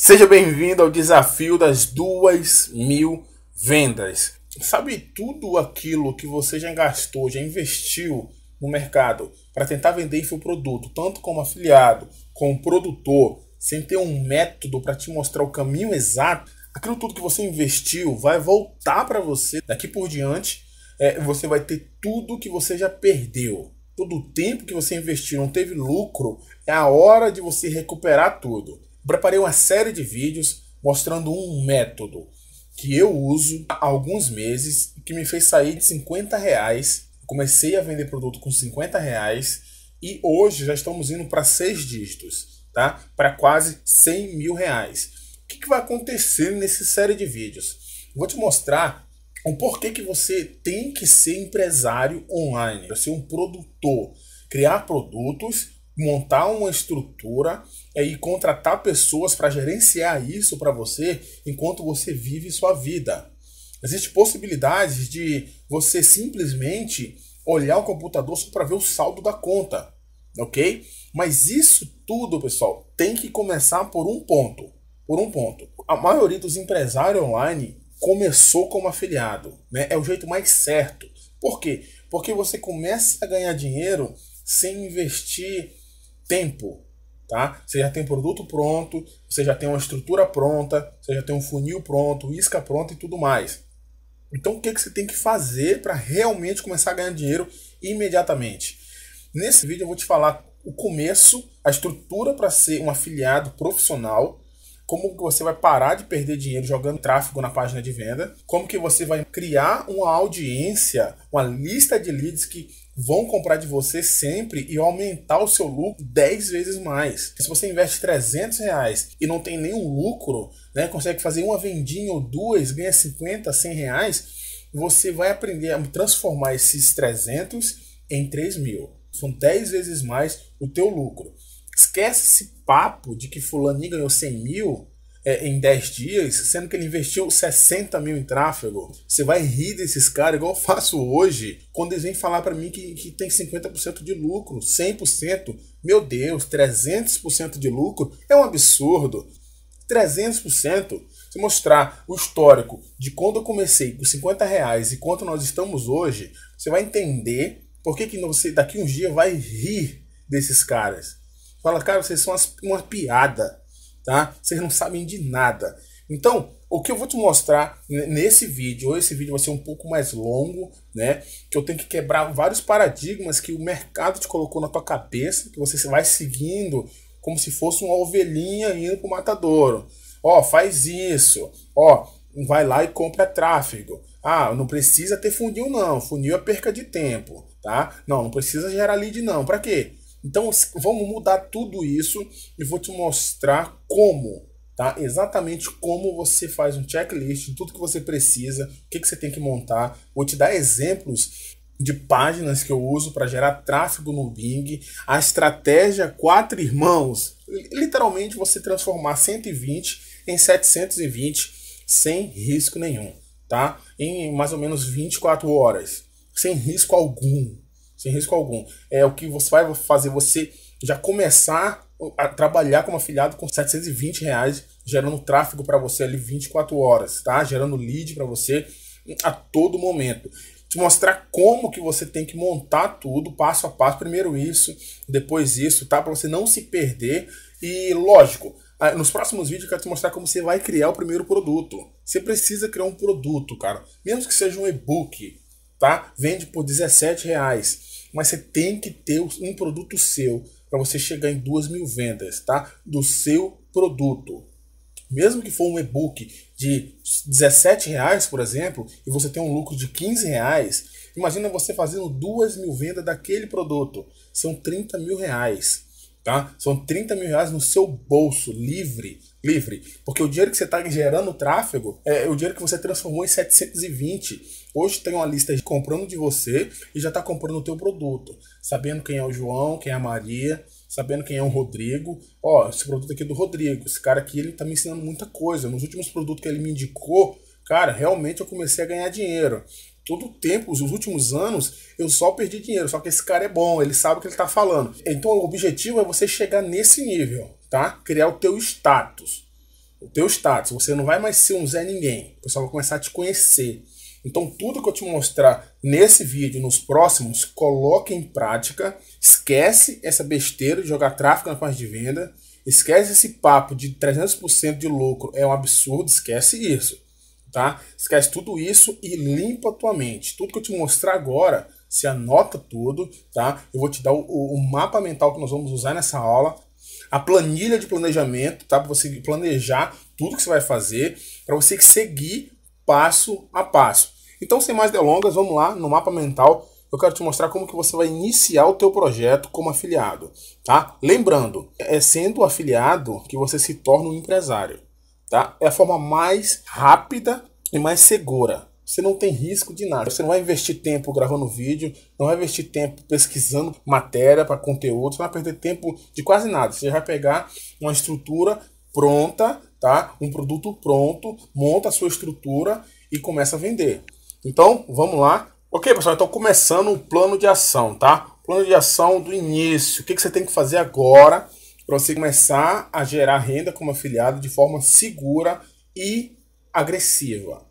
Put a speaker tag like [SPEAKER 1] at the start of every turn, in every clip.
[SPEAKER 1] Seja bem-vindo ao desafio das duas mil vendas. Sabe tudo aquilo que você já gastou, já investiu no mercado para tentar vender seu produto, tanto como afiliado, como produtor, sem ter um método para te mostrar o caminho exato? Aquilo tudo que você investiu vai voltar para você daqui por diante. É, você vai ter tudo que você já perdeu todo o tempo que você investiu não teve lucro, é a hora de você recuperar tudo preparei uma série de vídeos mostrando um método que eu uso há alguns meses que me fez sair de 50 reais. Comecei a vender produto com 50 reais e hoje já estamos indo para seis dígitos, tá? Para quase 100 mil reais. O que, que vai acontecer nessa série de vídeos? Vou te mostrar o porquê que você tem que ser empresário online, ser um produtor, criar produtos, montar uma estrutura é, e contratar pessoas para gerenciar isso para você enquanto você vive sua vida. Existem possibilidades de você simplesmente olhar o computador só para ver o saldo da conta, ok? Mas isso tudo, pessoal, tem que começar por um ponto. Por um ponto. A maioria dos empresários online começou como afiliado, né? É o jeito mais certo. Por quê? Porque você começa a ganhar dinheiro sem investir tempo, tá? Você já tem produto pronto, você já tem uma estrutura pronta, você já tem um funil pronto, isca pronta e tudo mais. Então o que, que você tem que fazer para realmente começar a ganhar dinheiro imediatamente? Nesse vídeo eu vou te falar o começo, a estrutura para ser um afiliado profissional, como que você vai parar de perder dinheiro jogando tráfego na página de venda, como que você vai criar uma audiência, uma lista de leads que vão comprar de você sempre e aumentar o seu lucro 10 vezes mais. Se você investe 300 reais e não tem nenhum lucro, né, consegue fazer uma vendinha ou duas, ganha 50, 100 reais, você vai aprender a transformar esses 300 em 3 mil. São 10 vezes mais o teu lucro. Esquece esse papo de que fulano ganhou 100 mil é, em 10 dias, sendo que ele investiu 60 mil em tráfego. Você vai rir desses caras, igual eu faço hoje, quando eles vêm falar para mim que, que tem 50% de lucro, 100%. Meu Deus, 300% de lucro é um absurdo. 300%. Se mostrar o histórico de quando eu comecei com 50 reais e quanto nós estamos hoje, você vai entender por que, que você daqui um dia vai rir desses caras. Fala, cara, vocês são uma piada tá? Vocês não sabem de nada. Então, o que eu vou te mostrar nesse vídeo, esse vídeo vai ser um pouco mais longo, né? Que eu tenho que quebrar vários paradigmas que o mercado te colocou na tua cabeça, que você vai seguindo como se fosse uma ovelhinha indo pro matadouro. Ó, faz isso. Ó, vai lá e compra tráfego. Ah, não precisa ter funil não, funil é perca de tempo, tá? Não, não precisa gerar lead não. Para quê? Então vamos mudar tudo isso e vou te mostrar como, tá? Exatamente como você faz um checklist tudo que você precisa, o que, que você tem que montar. Vou te dar exemplos de páginas que eu uso para gerar tráfego no Bing, a estratégia quatro irmãos, literalmente você transformar 120 em 720 sem risco nenhum, tá? Em mais ou menos 24 horas, sem risco algum, sem risco algum. É o que você vai fazer você já começar a trabalhar como afiliado com 720 reais, gerando tráfego para você ali 24 horas, tá? Gerando lead para você a todo momento. Te mostrar como que você tem que montar tudo, passo a passo. Primeiro isso, depois isso, tá? Para você não se perder. E lógico, nos próximos vídeos eu quero te mostrar como você vai criar o primeiro produto. Você precisa criar um produto, cara. Mesmo que seja um e-book, tá? Vende por 17 reais, mas você tem que ter um produto seu para você chegar em duas mil vendas, tá? Do seu produto. Mesmo que for um e-book de 17 reais, por exemplo, e você tem um lucro de 15 reais, imagina você fazendo duas mil vendas daquele produto. São 30 mil reais. Tá? São 30 mil reais no seu bolso, livre, livre. Porque o dinheiro que você está gerando tráfego é o dinheiro que você transformou em 720. Hoje tem uma lista de comprando de você e já está comprando o teu produto. Sabendo quem é o João, quem é a Maria, sabendo quem é o Rodrigo. Ó, esse produto aqui é do Rodrigo. Esse cara aqui, ele tá me ensinando muita coisa. Nos últimos produtos que ele me indicou, cara, realmente eu comecei a ganhar dinheiro todo o tempo, os últimos anos, eu só perdi dinheiro. Só que esse cara é bom, ele sabe o que ele está falando. Então o objetivo é você chegar nesse nível, tá? Criar o teu status. O teu status. Você não vai mais ser um Zé Ninguém. O pessoal vai começar a te conhecer. Então tudo que eu te mostrar nesse vídeo, nos próximos, coloque em prática. Esquece essa besteira de jogar tráfego na parte de venda. Esquece esse papo de 300% de lucro. É um absurdo, esquece isso tá? Esquece tudo isso e limpa a tua mente. Tudo que eu te mostrar agora, se anota tudo, tá? Eu vou te dar o, o mapa mental que nós vamos usar nessa aula, a planilha de planejamento, tá? Para você planejar tudo que você vai fazer, para você seguir passo a passo. Então, sem mais delongas, vamos lá no mapa mental. Eu quero te mostrar como que você vai iniciar o teu projeto como afiliado, tá? Lembrando, é sendo afiliado que você se torna um empresário, tá? É a forma mais rápida e mais segura. Você não tem risco de nada. Você não vai investir tempo gravando vídeo, não vai investir tempo pesquisando matéria para conteúdo, você não vai perder tempo de quase nada. Você vai pegar uma estrutura pronta, tá? Um produto pronto, monta a sua estrutura e começa a vender. Então, vamos lá. Ok, pessoal, então começando o plano de ação, tá? Plano de ação do início. O que, que você tem que fazer agora para você começar a gerar renda como afiliado de forma segura e agressiva.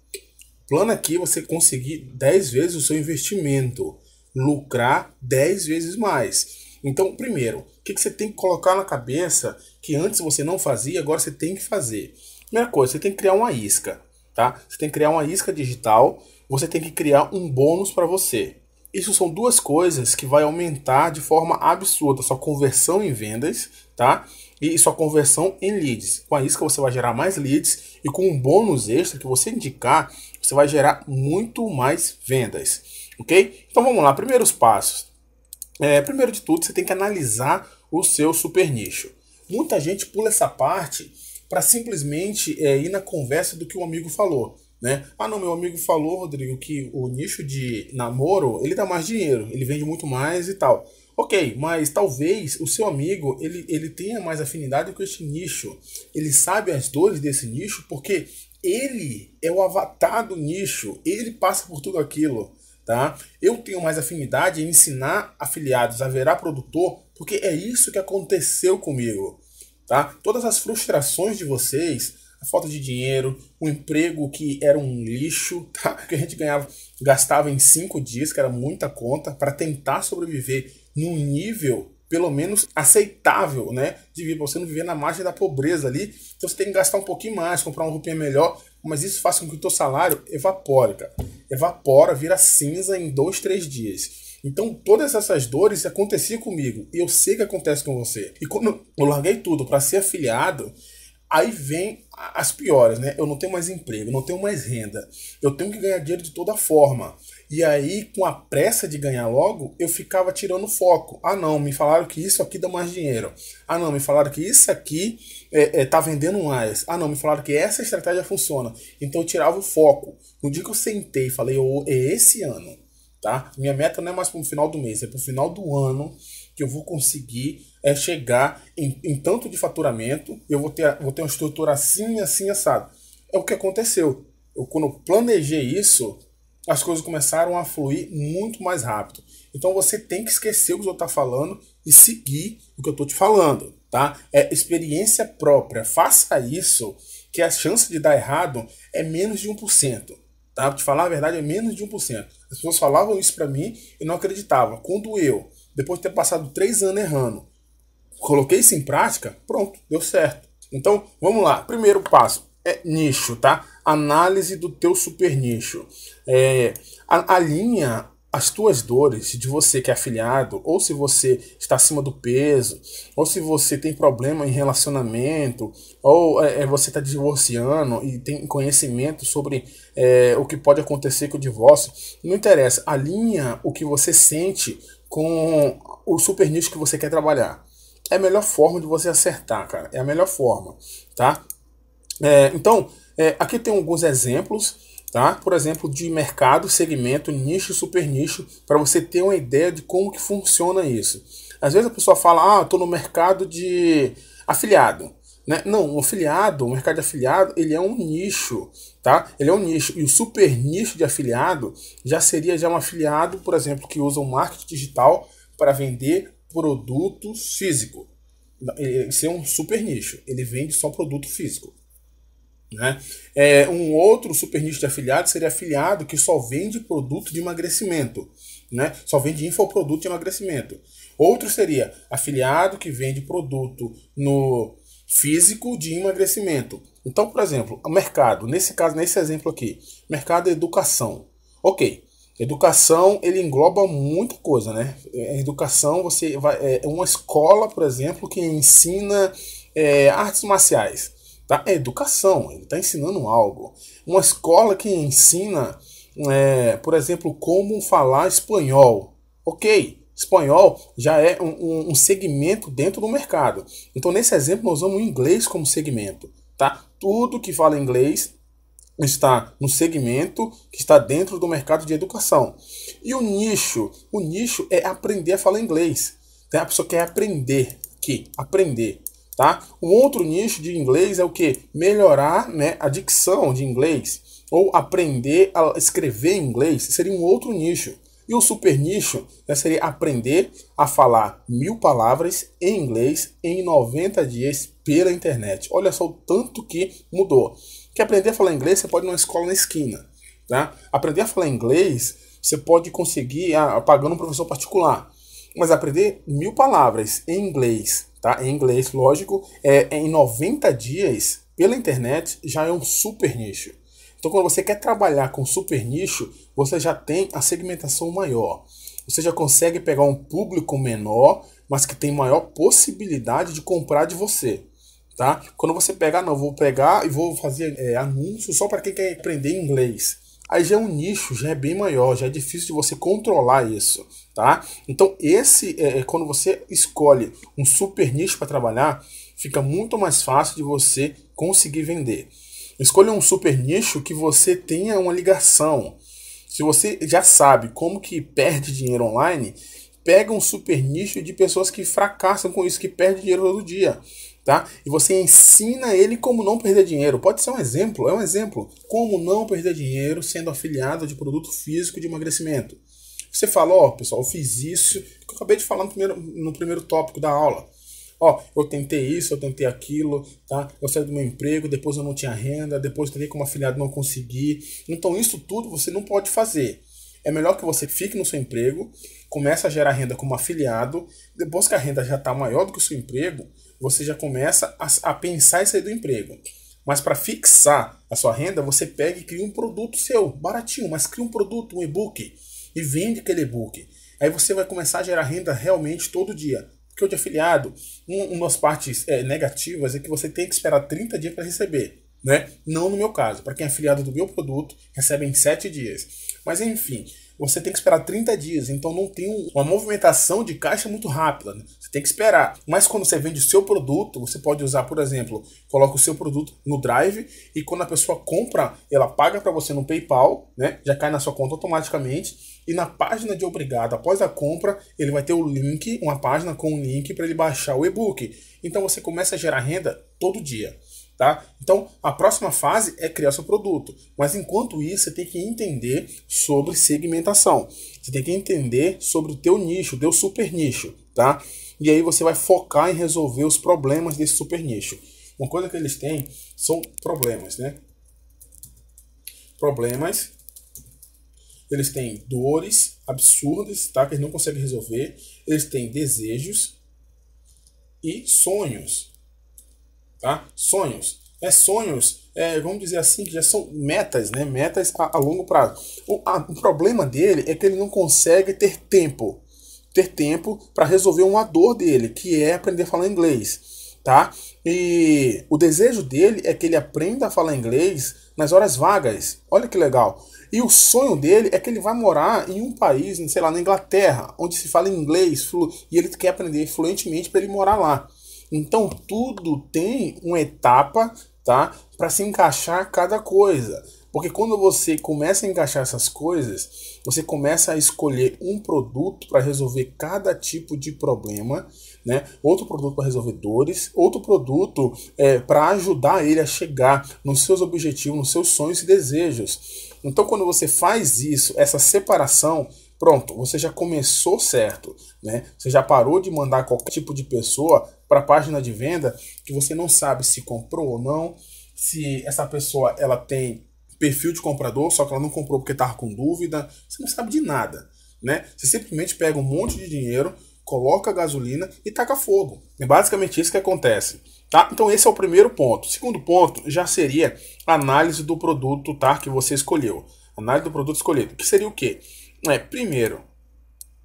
[SPEAKER 1] Plano aqui é você conseguir 10 vezes o seu investimento, lucrar 10 vezes mais. Então, primeiro, o que, que você tem que colocar na cabeça que antes você não fazia, agora você tem que fazer? Primeira coisa, você tem que criar uma isca, tá? Você tem que criar uma isca digital, você tem que criar um bônus para você. Isso são duas coisas que vai aumentar de forma absurda sua conversão em vendas, tá? E sua conversão em leads. Com isso que você vai gerar mais leads e com um bônus extra que você indicar, você vai gerar muito mais vendas, ok? Então vamos lá, primeiros passos. É, primeiro de tudo, você tem que analisar o seu super nicho. Muita gente pula essa parte para simplesmente é, ir na conversa do que o um amigo falou. Né? Ah, não, meu amigo falou, Rodrigo, que o nicho de namoro, ele dá mais dinheiro, ele vende muito mais e tal. Ok, mas talvez o seu amigo, ele, ele tenha mais afinidade com este nicho. Ele sabe as dores desse nicho porque ele é o avatar do nicho, ele passa por tudo aquilo. Tá? Eu tenho mais afinidade em ensinar afiliados a virar produtor, porque é isso que aconteceu comigo. Tá? Todas as frustrações de vocês, a falta de dinheiro, um emprego que era um lixo, tá? que a gente ganhava, gastava em cinco dias, que era muita conta, para tentar sobreviver num nível pelo menos aceitável, né? De você não viver na margem da pobreza ali, então você tem que gastar um pouquinho mais, comprar uma roupinha melhor, mas isso faz com que o teu salário evapore, cara. Evapora, vira cinza em dois, três dias. Então, todas essas dores aconteciam comigo. E eu sei que acontece com você. E quando eu larguei tudo para ser afiliado, Aí vem as piores, né? Eu não tenho mais emprego, não tenho mais renda. Eu tenho que ganhar dinheiro de toda forma. E aí, com a pressa de ganhar logo, eu ficava tirando foco. Ah, não, me falaram que isso aqui dá mais dinheiro. Ah, não, me falaram que isso aqui é, é, tá vendendo mais. Ah, não, me falaram que essa estratégia funciona. Então eu tirava o foco. No dia que eu sentei e falei, oh, é esse ano, tá? Minha meta não é mais para o final do mês, é para o final do ano que eu vou conseguir é chegar em, em tanto de faturamento, eu vou ter, vou ter uma estrutura assim, assim, assado. É o que aconteceu. Eu, quando eu planejei isso, as coisas começaram a fluir muito mais rápido. Então você tem que esquecer o que eu estou tá falando e seguir o que eu estou te falando, tá? É experiência própria. Faça isso, que a chance de dar errado é menos de 1%. Tá? Pra te falar a verdade, é menos de 1%. As pessoas falavam isso para mim e não acreditava. Quando eu, depois de ter passado três anos errando, coloquei isso em prática, pronto, deu certo. Então, vamos lá. Primeiro passo é nicho, tá? Análise do teu super nicho. É, alinha as tuas dores de você que é afiliado, ou se você está acima do peso, ou se você tem problema em relacionamento, ou é, é você está divorciando e tem conhecimento sobre é, o que pode acontecer com o divórcio, não interessa, alinha o que você sente com o super nicho que você quer trabalhar é a melhor forma de você acertar, cara. É a melhor forma, tá? É, então, é, aqui tem alguns exemplos, tá? Por exemplo, de mercado, segmento, nicho, super nicho, para você ter uma ideia de como que funciona isso. Às vezes a pessoa fala, ah, estou no mercado de afiliado. Né? Não, o afiliado, o mercado de afiliado, ele é um nicho, tá? Ele é um nicho. E o super nicho de afiliado já seria já um afiliado, por exemplo, que usa o marketing digital para vender produto físico. Isso é um super nicho. Ele vende só produto físico. Né? É, um outro super nicho de afiliado seria afiliado que só vende produto de emagrecimento. Né? Só vende infoproduto de emagrecimento. Outro seria afiliado que vende produto no físico de emagrecimento. Então, por exemplo, o mercado, nesse caso, nesse exemplo aqui, mercado é educação. Ok, Educação, ele engloba muita coisa, né? A é, educação, você vai. É, é uma escola, por exemplo, que ensina é, artes marciais. Tá? É educação, ele está ensinando algo. Uma escola que ensina, é, por exemplo, como falar espanhol. Ok, espanhol já é um, um, segmento dentro do mercado. Então, nesse exemplo, nós usamos o inglês como segmento. Tá? Tudo que fala inglês está no segmento que está dentro do mercado de educação. E o nicho, o nicho é aprender a falar inglês. Né? A pessoa quer aprender que aprender, tá? O outro nicho de inglês é o que melhorar, né, a dicção de inglês ou aprender a escrever inglês, seria um outro nicho. E o super nicho né, seria aprender a falar mil palavras em inglês em 90 dias pela internet. Olha só o tanto que mudou. Que aprender a falar inglês você pode ir numa escola na esquina. Tá? Aprender a falar inglês você pode conseguir ah, pagando um professor particular. Mas aprender mil palavras em inglês, tá? Em inglês, lógico, é, é em 90 dias pela internet já é um super nicho. Então, quando você quer trabalhar com super nicho, você já tem a segmentação maior. Você já consegue pegar um público menor, mas que tem maior possibilidade de comprar de você tá? Quando você pegar, não, vou pegar e vou fazer é, anúncio só para quem quer aprender inglês. Aí já é um nicho, já é bem maior, já é difícil de você controlar isso, tá? Então esse é, é quando você escolhe um super nicho para trabalhar, fica muito mais fácil de você conseguir vender. Escolha um super nicho que você tenha uma ligação. Se você já sabe como que perde dinheiro online, pega um super nicho de pessoas que fracassam com isso, que perdem dinheiro todo dia tá? E você ensina ele como não perder dinheiro. Pode ser um exemplo, é um exemplo. Como não perder dinheiro sendo afiliado de produto físico de emagrecimento. Você fala, ó, oh, pessoal, eu fiz isso que eu acabei de falar no primeiro, no primeiro tópico da aula. Ó, eu tentei isso, eu tentei aquilo, tá? Eu saí do meu emprego, depois eu não tinha renda, depois eu tentei como afiliado não consegui. Então isso tudo você não pode fazer. É melhor que você fique no seu emprego, comece a gerar renda como afiliado, depois que a renda já está maior do que o seu emprego, você já começa a, a pensar em sair do emprego. Mas para fixar a sua renda, você pega e cria um produto seu, baratinho, mas cria um produto, um e-book, e vende aquele e-book. Aí você vai começar a gerar renda realmente todo dia. Porque o de afiliado, um, uma das partes é, negativas é que você tem que esperar 30 dias para receber. Né? Não no meu caso, para quem é afiliado do meu produto, recebe em 7 dias. Mas enfim, você tem que esperar 30 dias, então não tem uma movimentação de caixa muito rápida. Né? Você tem que esperar. Mas quando você vende o seu produto, você pode usar, por exemplo, coloca o seu produto no Drive e quando a pessoa compra, ela paga para você no PayPal, né? Já cai na sua conta automaticamente. E na página de obrigado, após a compra, ele vai ter o link, uma página com o um link para ele baixar o e-book. Então você começa a gerar renda todo dia. Tá? Então, a próxima fase é criar seu produto. Mas enquanto isso, você tem que entender sobre segmentação. Você tem que entender sobre o teu nicho, o teu super nicho, tá? E aí você vai focar em resolver os problemas desse super nicho. Uma coisa que eles têm são problemas, né? Problemas. Eles têm dores absurdas, tá? Que eles não conseguem resolver. Eles têm desejos e sonhos, Tá? Sonhos. É sonhos, é, vamos dizer assim, que já são metas, né? Metas a, a longo prazo. O, a, o problema dele é que ele não consegue ter tempo. Ter tempo para resolver uma dor dele, que é aprender a falar inglês. Tá? E o desejo dele é que ele aprenda a falar inglês nas horas vagas. Olha que legal. E o sonho dele é que ele vai morar em um país, sei lá, na Inglaterra, onde se fala inglês, e ele quer aprender fluentemente para ele morar lá. Então tudo tem uma etapa, tá, para se encaixar cada coisa. Porque quando você começa a encaixar essas coisas, você começa a escolher um produto para resolver cada tipo de problema, né? Outro produto para resolver dores, outro produto é, para ajudar ele a chegar nos seus objetivos, nos seus sonhos e desejos. Então, quando você faz isso, essa separação, pronto, você já começou certo, né? Você já parou de mandar qualquer tipo de pessoa para a página de venda que você não sabe se comprou ou não, se essa pessoa ela tem perfil de comprador, só que ela não comprou porque estava com dúvida, você não sabe de nada, né? Você simplesmente pega um monte de dinheiro, coloca gasolina e taca fogo. É basicamente isso que acontece, tá? Então esse é o primeiro ponto. segundo ponto já seria a análise do produto, tá, que você escolheu. Análise do produto escolhido, que seria o quê? É, primeiro,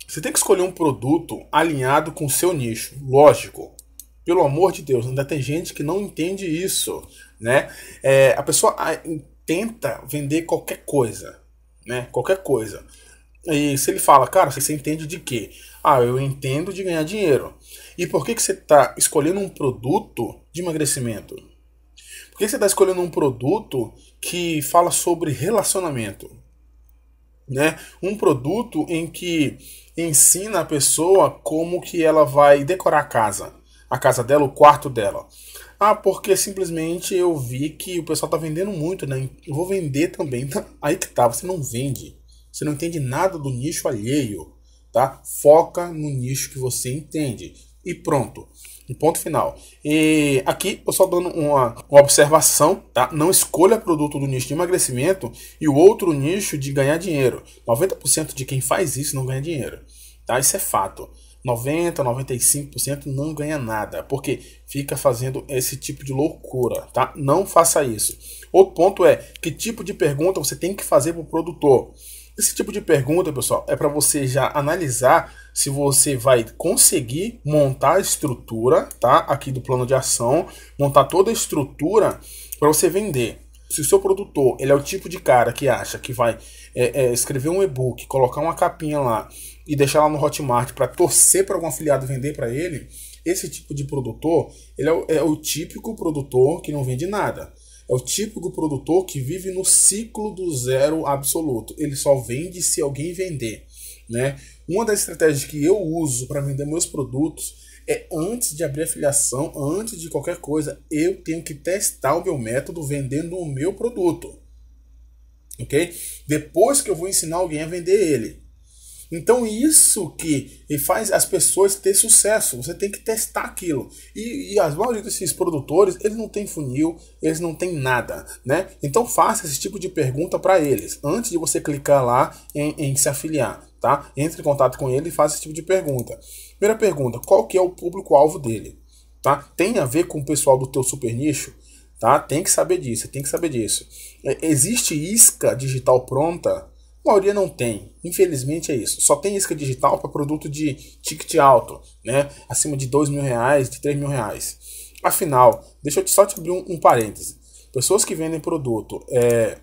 [SPEAKER 1] você tem que escolher um produto alinhado com o seu nicho, lógico. Pelo amor de Deus, ainda tem gente que não entende isso, né? É, a pessoa tenta vender qualquer coisa, né? Qualquer coisa. E se ele fala, cara, você entende de quê? Ah, eu entendo de ganhar dinheiro. E por que, que você está escolhendo um produto de emagrecimento? Por que você está escolhendo um produto que fala sobre relacionamento? Né? Um produto em que ensina a pessoa como que ela vai decorar a casa a casa dela, o quarto dela. Ah, porque simplesmente eu vi que o pessoal tá vendendo muito, né? Eu vou vender também. Tá? Aí que tá, você não vende. Você não entende nada do nicho alheio, tá? Foca no nicho que você entende. E pronto. E ponto final. E aqui eu só dando uma, uma observação, tá? Não escolha produto do nicho de emagrecimento e o outro nicho de ganhar dinheiro. 90% de quem faz isso não ganha dinheiro, tá? Isso é fato. 90, 95% não ganha nada, porque fica fazendo esse tipo de loucura, tá? Não faça isso. Outro ponto é que tipo de pergunta você tem que fazer para o produtor. Esse tipo de pergunta, pessoal, é para você já analisar se você vai conseguir montar a estrutura, tá? Aqui do plano de ação, montar toda a estrutura para você vender. Se o seu produtor ele é o tipo de cara que acha que vai é, é, escrever um e-book, colocar uma capinha lá e deixar lá no Hotmart para torcer para algum afiliado vender para ele, esse tipo de produtor, ele é o, é o típico produtor que não vende nada. É o típico produtor que vive no ciclo do zero absoluto. Ele só vende se alguém vender. Né? Uma das estratégias que eu uso para vender meus produtos é antes de abrir afiliação, antes de qualquer coisa, eu tenho que testar o meu método vendendo o meu produto. Ok? Depois que eu vou ensinar alguém a vender ele. Então isso que faz as pessoas ter sucesso. Você tem que testar aquilo. E, e as maioria desses produtores, eles não têm funil, eles não têm nada, né? Então faça esse tipo de pergunta para eles antes de você clicar lá em, em se afiliar, tá? Entre em contato com ele e faça esse tipo de pergunta. Primeira pergunta: qual que é o público-alvo dele? Tá? Tem a ver com o pessoal do teu super nicho? Tá? Tem que saber disso, tem que saber disso. É, existe isca digital pronta a maioria não tem. Infelizmente é isso. Só tem isca digital para produto de ticket alto, né? Acima de dois mil reais, de três mil reais. Afinal, deixa eu só te abrir um, um parêntese. Pessoas que vendem produto é,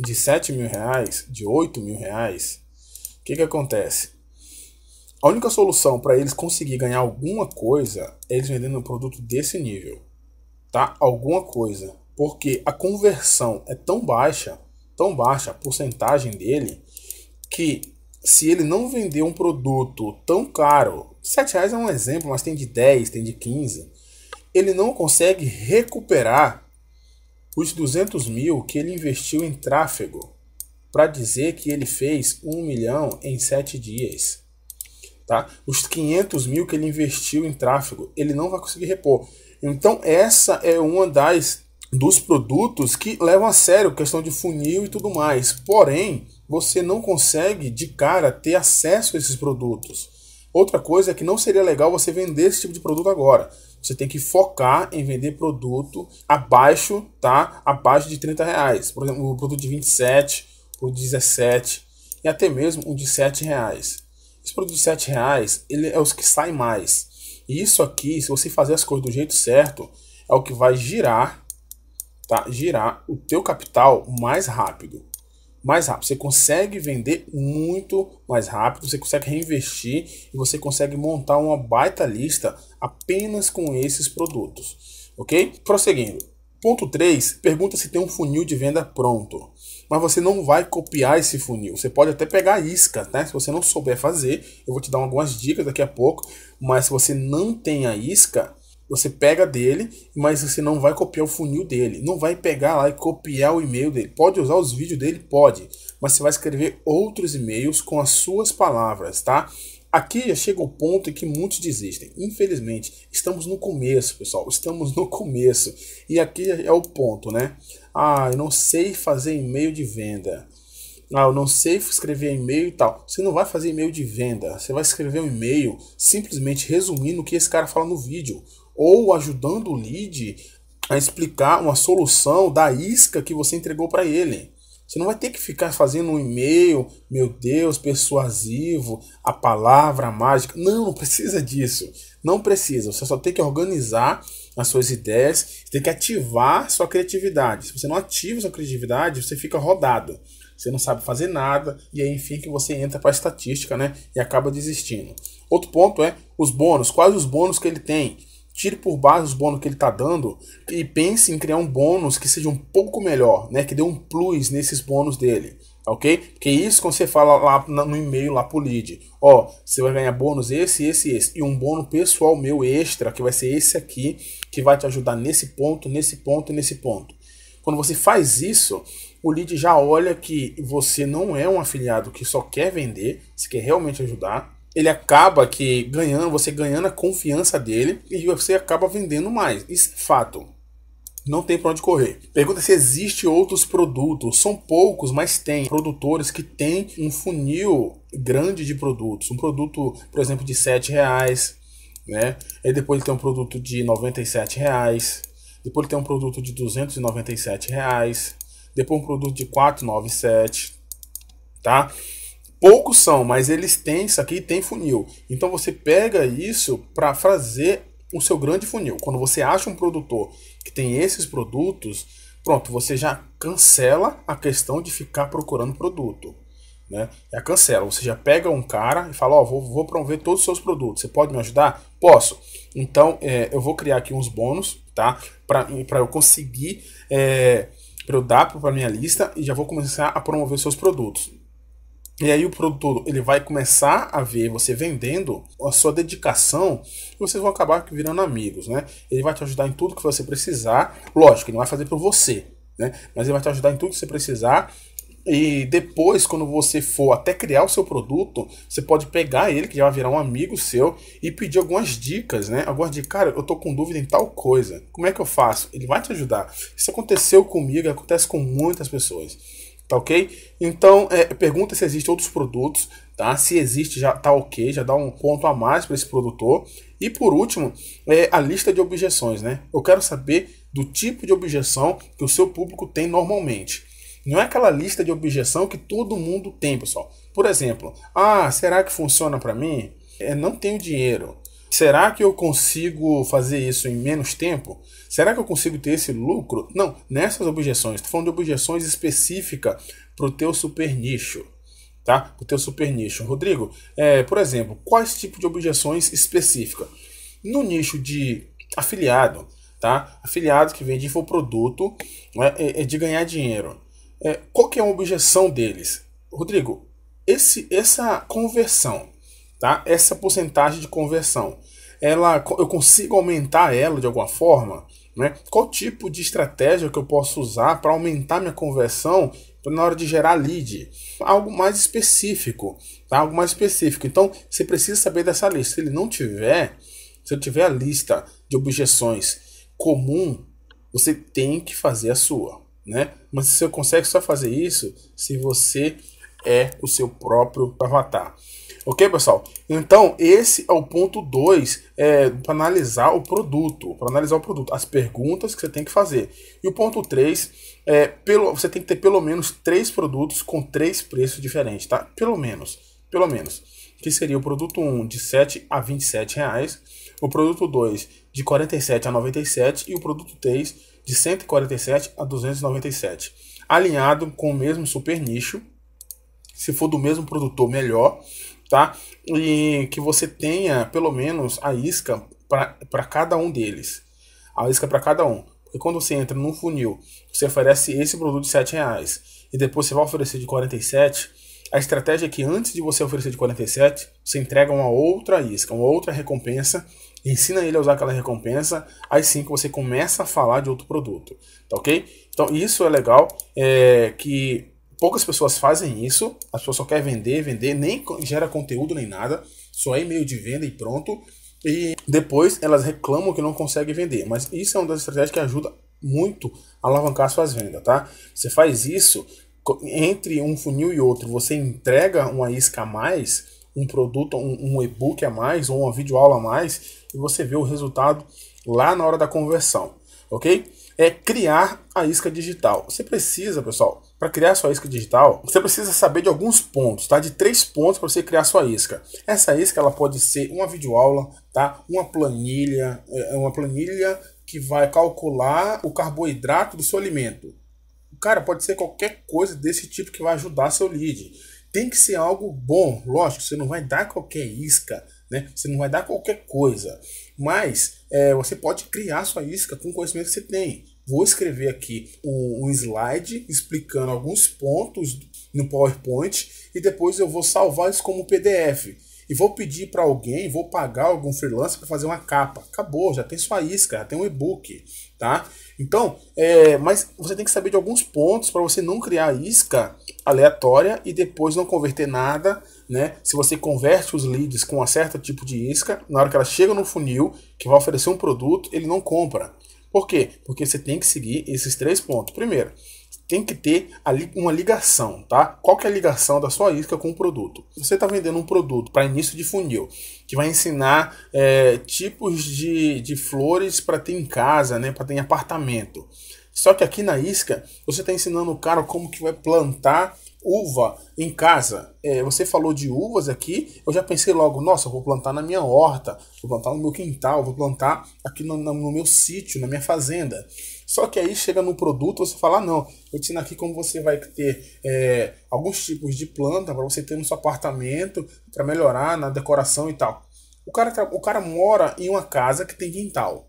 [SPEAKER 1] de sete mil reais, de oito mil reais, o que, que acontece? A única solução para eles conseguir ganhar alguma coisa é eles vendendo um produto desse nível, tá? Alguma coisa, porque a conversão é tão baixa tão baixa a porcentagem dele que se ele não vender um produto tão caro, 7 reais é um exemplo, mas tem de 10, tem de 15, ele não consegue recuperar os 200 mil que ele investiu em tráfego para dizer que ele fez um milhão em sete dias. Tá? Os 500 mil que ele investiu em tráfego, ele não vai conseguir repor. Então, essa é uma das dos produtos que levam a sério questão de funil e tudo mais. Porém, você não consegue de cara ter acesso a esses produtos. Outra coisa é que não seria legal você vender esse tipo de produto agora. Você tem que focar em vender produto abaixo, tá? Abaixo de 30 reais. Por exemplo, o produto de 27, o um de 17 e até mesmo o um de 7 reais. Esse produto de 7 reais, ele é os que sai mais. E isso aqui, se você fazer as coisas do jeito certo, é o que vai girar tá? girar o teu capital mais rápido. Mais rápido. Você consegue vender muito mais rápido, você consegue reinvestir e você consegue montar uma baita lista apenas com esses produtos. Ok? Prosseguindo. Ponto 3, pergunta se tem um funil de venda pronto. Mas você não vai copiar esse funil. Você pode até pegar isca, né? Se você não souber fazer, eu vou te dar algumas dicas daqui a pouco. Mas se você não tem a isca, você pega dele, mas você não vai copiar o funil dele. Não vai pegar lá e copiar o e-mail dele. Pode usar os vídeos dele? Pode. Mas você vai escrever outros e-mails com as suas palavras, tá? Aqui já chega o ponto em que muitos desistem. Infelizmente, estamos no começo, pessoal. Estamos no começo. E aqui é o ponto, né? Ah, eu não sei fazer e-mail de venda. Ah, eu não sei escrever e-mail e tal. Você não vai fazer e-mail de venda. Você vai escrever um e-mail simplesmente resumindo o que esse cara fala no vídeo ou ajudando o lead a explicar uma solução da isca que você entregou para ele. Você não vai ter que ficar fazendo um e-mail, meu Deus, persuasivo, a palavra mágica. Não, não precisa disso. Não precisa. Você só tem que organizar as suas ideias, tem que ativar sua criatividade. Se você não ativa sua criatividade, você fica rodado. Você não sabe fazer nada e aí enfim que você entra para a estatística, né, e acaba desistindo. Outro ponto é os bônus. Quais os bônus que ele tem? tire por base os bônus que ele está dando e pense em criar um bônus que seja um pouco melhor, né? Que dê um plus nesses bônus dele, ok? Porque isso quando você fala lá no e-mail lá pro lead, ó, você vai ganhar bônus esse, esse, e esse e um bônus pessoal meu extra que vai ser esse aqui que vai te ajudar nesse ponto, nesse ponto, e nesse ponto. Quando você faz isso, o lead já olha que você não é um afiliado que só quer vender, você quer realmente ajudar ele acaba que ganhando, você ganhando a confiança dele e você acaba vendendo mais. Isso é fato. Não tem para onde correr. Pergunta se existe outros produtos. São poucos, mas tem produtores que têm um funil grande de produtos. Um produto, por exemplo, de sete reais, né? E depois ele tem um produto de 97 reais. Depois ele tem um produto de 297 reais. Depois um produto de 497, tá? Poucos são, mas eles têm isso aqui, tem funil. Então você pega isso para fazer o seu grande funil. Quando você acha um produtor que tem esses produtos, pronto, você já cancela a questão de ficar procurando produto. Né? Já cancela. Você já pega um cara e fala: Ó, oh, vou, vou promover todos os seus produtos. Você pode me ajudar? Posso. Então é, eu vou criar aqui uns bônus, tá? Para eu conseguir. É, para eu dar para minha lista e já vou começar a promover seus produtos. E aí o produtor ele vai começar a ver você vendendo a sua dedicação e vocês vão acabar virando amigos, né? Ele vai te ajudar em tudo que você precisar. Lógico, ele não vai fazer por você, né? Mas ele vai te ajudar em tudo que você precisar. E depois, quando você for até criar o seu produto, você pode pegar ele, que já vai virar um amigo seu, e pedir algumas dicas, né? Algumas dicas, cara, eu tô com dúvida em tal coisa, como é que eu faço? Ele vai te ajudar. Isso aconteceu comigo, acontece com muitas pessoas tá ok? Então, é, pergunta se existem outros produtos, tá? Se existe, já tá ok, já dá um ponto a mais para esse produtor. E por último, é a lista de objeções, né? Eu quero saber do tipo de objeção que o seu público tem normalmente. Não é aquela lista de objeção que todo mundo tem, pessoal. Por exemplo, ah, será que funciona para mim? É, não tenho dinheiro. Será que eu consigo fazer isso em menos tempo? Será que eu consigo ter esse lucro? Não, nessas objeções, estou falando de objeções específicas para o teu super nicho. Tá? O teu super nicho. Rodrigo, é, por exemplo, quais tipos de objeções específicas? No nicho de afiliado, tá? Afiliado que vende infoproduto né, é, é de ganhar dinheiro. É, qual que é a objeção deles? Rodrigo, esse, essa conversão, tá? Essa porcentagem de conversão, ela, eu consigo aumentar ela de alguma forma? Né? Qual tipo de estratégia que eu posso usar para aumentar minha conversão na hora de gerar lead? Algo mais específico, tá? algo mais específico. Então, você precisa saber dessa lista. Se ele não tiver, se eu tiver a lista de objeções comum, você tem que fazer a sua, né? Mas você consegue só fazer isso se você é o seu próprio avatar. Ok, pessoal? Então, esse é o ponto 2 é, para analisar o produto, para analisar o produto, as perguntas que você tem que fazer. E o ponto 3 é, pelo, você tem que ter pelo menos três produtos com três preços diferentes, tá? Pelo menos, pelo menos. Que seria o produto 1 um, de 7 a 27 reais, o produto 2 de 47 a 97 e o produto 3 de 147 a 297. Alinhado com o mesmo super nicho, se for do mesmo produtor, melhor tá? E que você tenha pelo menos a isca para cada um deles. A isca para cada um. Porque quando você entra num funil, você oferece esse produto de 7 reais e depois você vai oferecer de 47, a estratégia é que antes de você oferecer de 47, você entrega uma outra isca, uma outra recompensa, ensina ele a usar aquela recompensa, aí sim que você começa a falar de outro produto, tá ok? Então isso é legal, é que Poucas pessoas fazem isso, as pessoas só querem vender, vender, nem gera conteúdo nem nada, só é e-mail de venda e pronto. E depois elas reclamam que não conseguem vender, mas isso é uma das estratégias que ajuda muito a alavancar suas vendas, tá? Você faz isso entre um funil e outro, você entrega uma isca a mais, um produto, um, um e-book a mais ou uma videoaula a mais e você vê o resultado lá na hora da conversão, ok? É criar a isca digital. Você precisa, pessoal, para criar sua isca digital, você precisa saber de alguns pontos, tá? De três pontos para você criar sua isca. Essa isca ela pode ser uma videoaula, tá? Uma planilha, é, é uma planilha que vai calcular o carboidrato do seu alimento. Cara, pode ser qualquer coisa desse tipo que vai ajudar seu lead. Tem que ser algo bom, lógico, você não vai dar qualquer isca, né? Você não vai dar qualquer coisa. Mas é, você pode criar sua isca com o conhecimento que você tem vou escrever aqui um, slide explicando alguns pontos no PowerPoint e depois eu vou salvar isso como PDF. E vou pedir para alguém, vou pagar algum freelancer para fazer uma capa. Acabou, já tem sua isca, já tem um e-book, tá? Então, é, mas você tem que saber de alguns pontos para você não criar isca aleatória e depois não converter nada, né? Se você converte os leads com um certo tipo de isca, na hora que ela chega no funil, que vai oferecer um produto, ele não compra. Por quê? Porque você tem que seguir esses três pontos. Primeiro, tem que ter uma ligação, tá? Qual que é a ligação da sua isca com o produto? Você está vendendo um produto para início de funil, que vai ensinar é, tipos de, de flores para ter em casa, né? Para ter em apartamento. Só que aqui na isca, você está ensinando o cara como que vai plantar uva em casa. É, você falou de uvas aqui, eu já pensei logo, nossa, vou plantar na minha horta, vou plantar no meu quintal, vou plantar aqui no, no meu sítio, na minha fazenda. Só que aí chega no produto, você fala, ah, não, eu te aqui como você vai ter é, alguns tipos de planta para você ter no seu apartamento, para melhorar na decoração e tal. O cara, o cara mora em uma casa que tem quintal.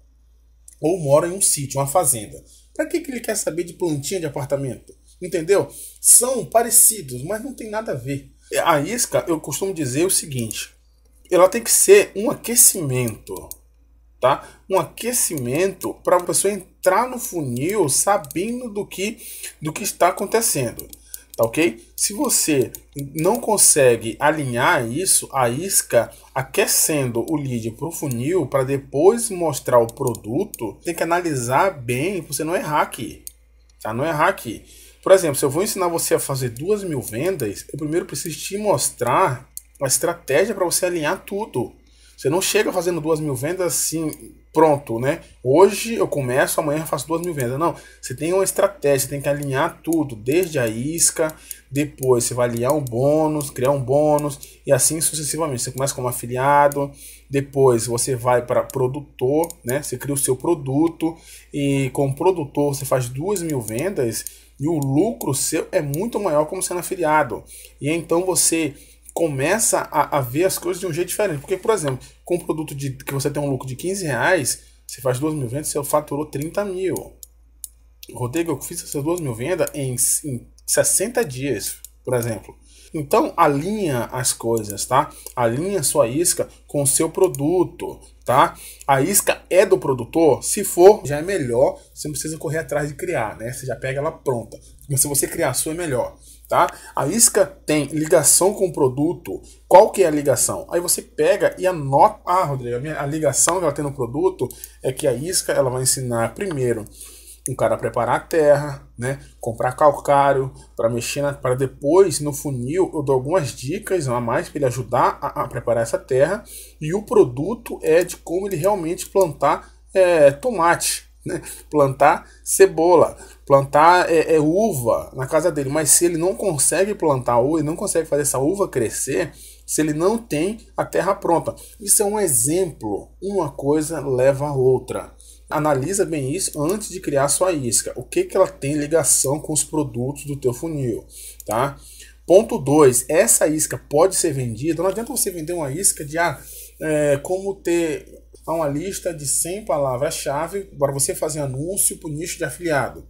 [SPEAKER 1] Ou mora em um sítio, uma fazenda. Para que, que ele quer saber de plantinha de apartamento? entendeu? São parecidos, mas não tem nada a ver. É, a isca, eu costumo dizer o seguinte: ela tem que ser um aquecimento, tá? Um aquecimento para a pessoa entrar no funil sabendo do que do que está acontecendo. Tá ok? Se você não consegue alinhar isso, a isca aquecendo o lead para o funil para depois mostrar o produto, tem que analisar bem para você não errar aqui. Tá? Não errar aqui. Por exemplo, se eu vou ensinar você a fazer duas mil vendas, eu primeiro preciso te mostrar uma estratégia para você alinhar tudo. Você não chega fazendo duas mil vendas assim, pronto, né? Hoje eu começo, amanhã eu faço duas mil vendas. Não, você tem uma estratégia, você tem que alinhar tudo, desde a isca, depois você vai alinhar um bônus, criar um bônus e assim sucessivamente. Você começa como afiliado, depois você vai para produtor, né? Você cria o seu produto e com produtor você faz duas mil vendas e o lucro seu é muito maior como sendo afiliado. E então você começa a, a ver as coisas de um jeito diferente. Porque, por exemplo, com um produto de, que você tem um lucro de 15 reais, você faz 2 mil vendas, você faturou 30 mil. Rodrigo, eu fiz essas 2 mil vendas em, em 60 dias, por exemplo. Então alinha as coisas, tá? Alinha sua isca com o seu produto, tá? A isca é do produtor? Se for, já é melhor, você não precisa correr atrás de criar, né? Você já pega ela pronta. Mas se você criar a sua é melhor. Tá? A isca tem ligação com o produto. Qual que é a ligação? Aí você pega e anota. Ah, Rodrigo, a, minha, a ligação que ela tem no produto é que a isca ela vai ensinar primeiro o cara a preparar a terra, né? Comprar calcário para mexer para depois no funil eu dou algumas dicas a mais para ele ajudar a, a, preparar essa terra e o produto é de como ele realmente plantar é, tomate, né? plantar cebola, plantar é, é, uva na casa dele. Mas se ele não consegue plantar ou ele não consegue fazer essa uva crescer, se ele não tem a terra pronta, isso é um exemplo. Uma coisa leva a outra analisa bem isso antes de criar sua isca. O que, que ela tem ligação com os produtos do teu funil, tá? Ponto 2, essa isca pode ser vendida. Não adianta você vender uma isca de ah, é, como ter uma lista de 100 palavras-chave para você fazer anúncio para o nicho de afiliado.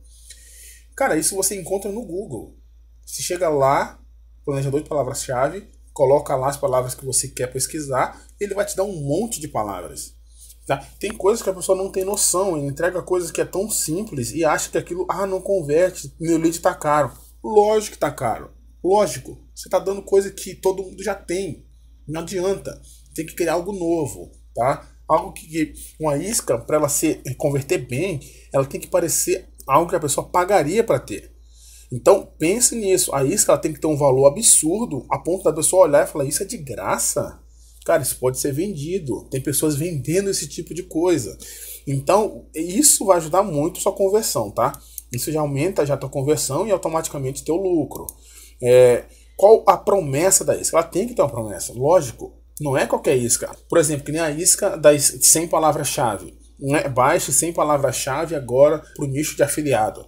[SPEAKER 1] Cara, isso você encontra no Google. Você chega lá, planejador de palavras-chave, coloca lá as palavras que você quer pesquisar, ele vai te dar um monte de palavras. Tá? Tem coisas que a pessoa não tem noção, entrega coisas que é tão simples e acha que aquilo, ah, não converte, meu lead tá caro. Lógico que tá caro. Lógico, você tá dando coisa que todo mundo já tem. Não adianta. Tem que criar algo novo, tá? Algo que uma isca para ela se converter bem, ela tem que parecer algo que a pessoa pagaria para ter. Então pense nisso. A isca ela tem que ter um valor absurdo a ponto da pessoa olhar e falar isso é de graça. Cara, isso pode ser vendido. Tem pessoas vendendo esse tipo de coisa. Então, isso vai ajudar muito sua conversão, tá? Isso já aumenta já a tua conversão e automaticamente teu lucro. É, qual a promessa da isca? Ela tem que ter uma promessa, lógico. Não é qualquer isca. Por exemplo, que nem a isca das 100 palavras-chave. Né? Baixe 100 palavras-chave agora para o nicho de afiliado.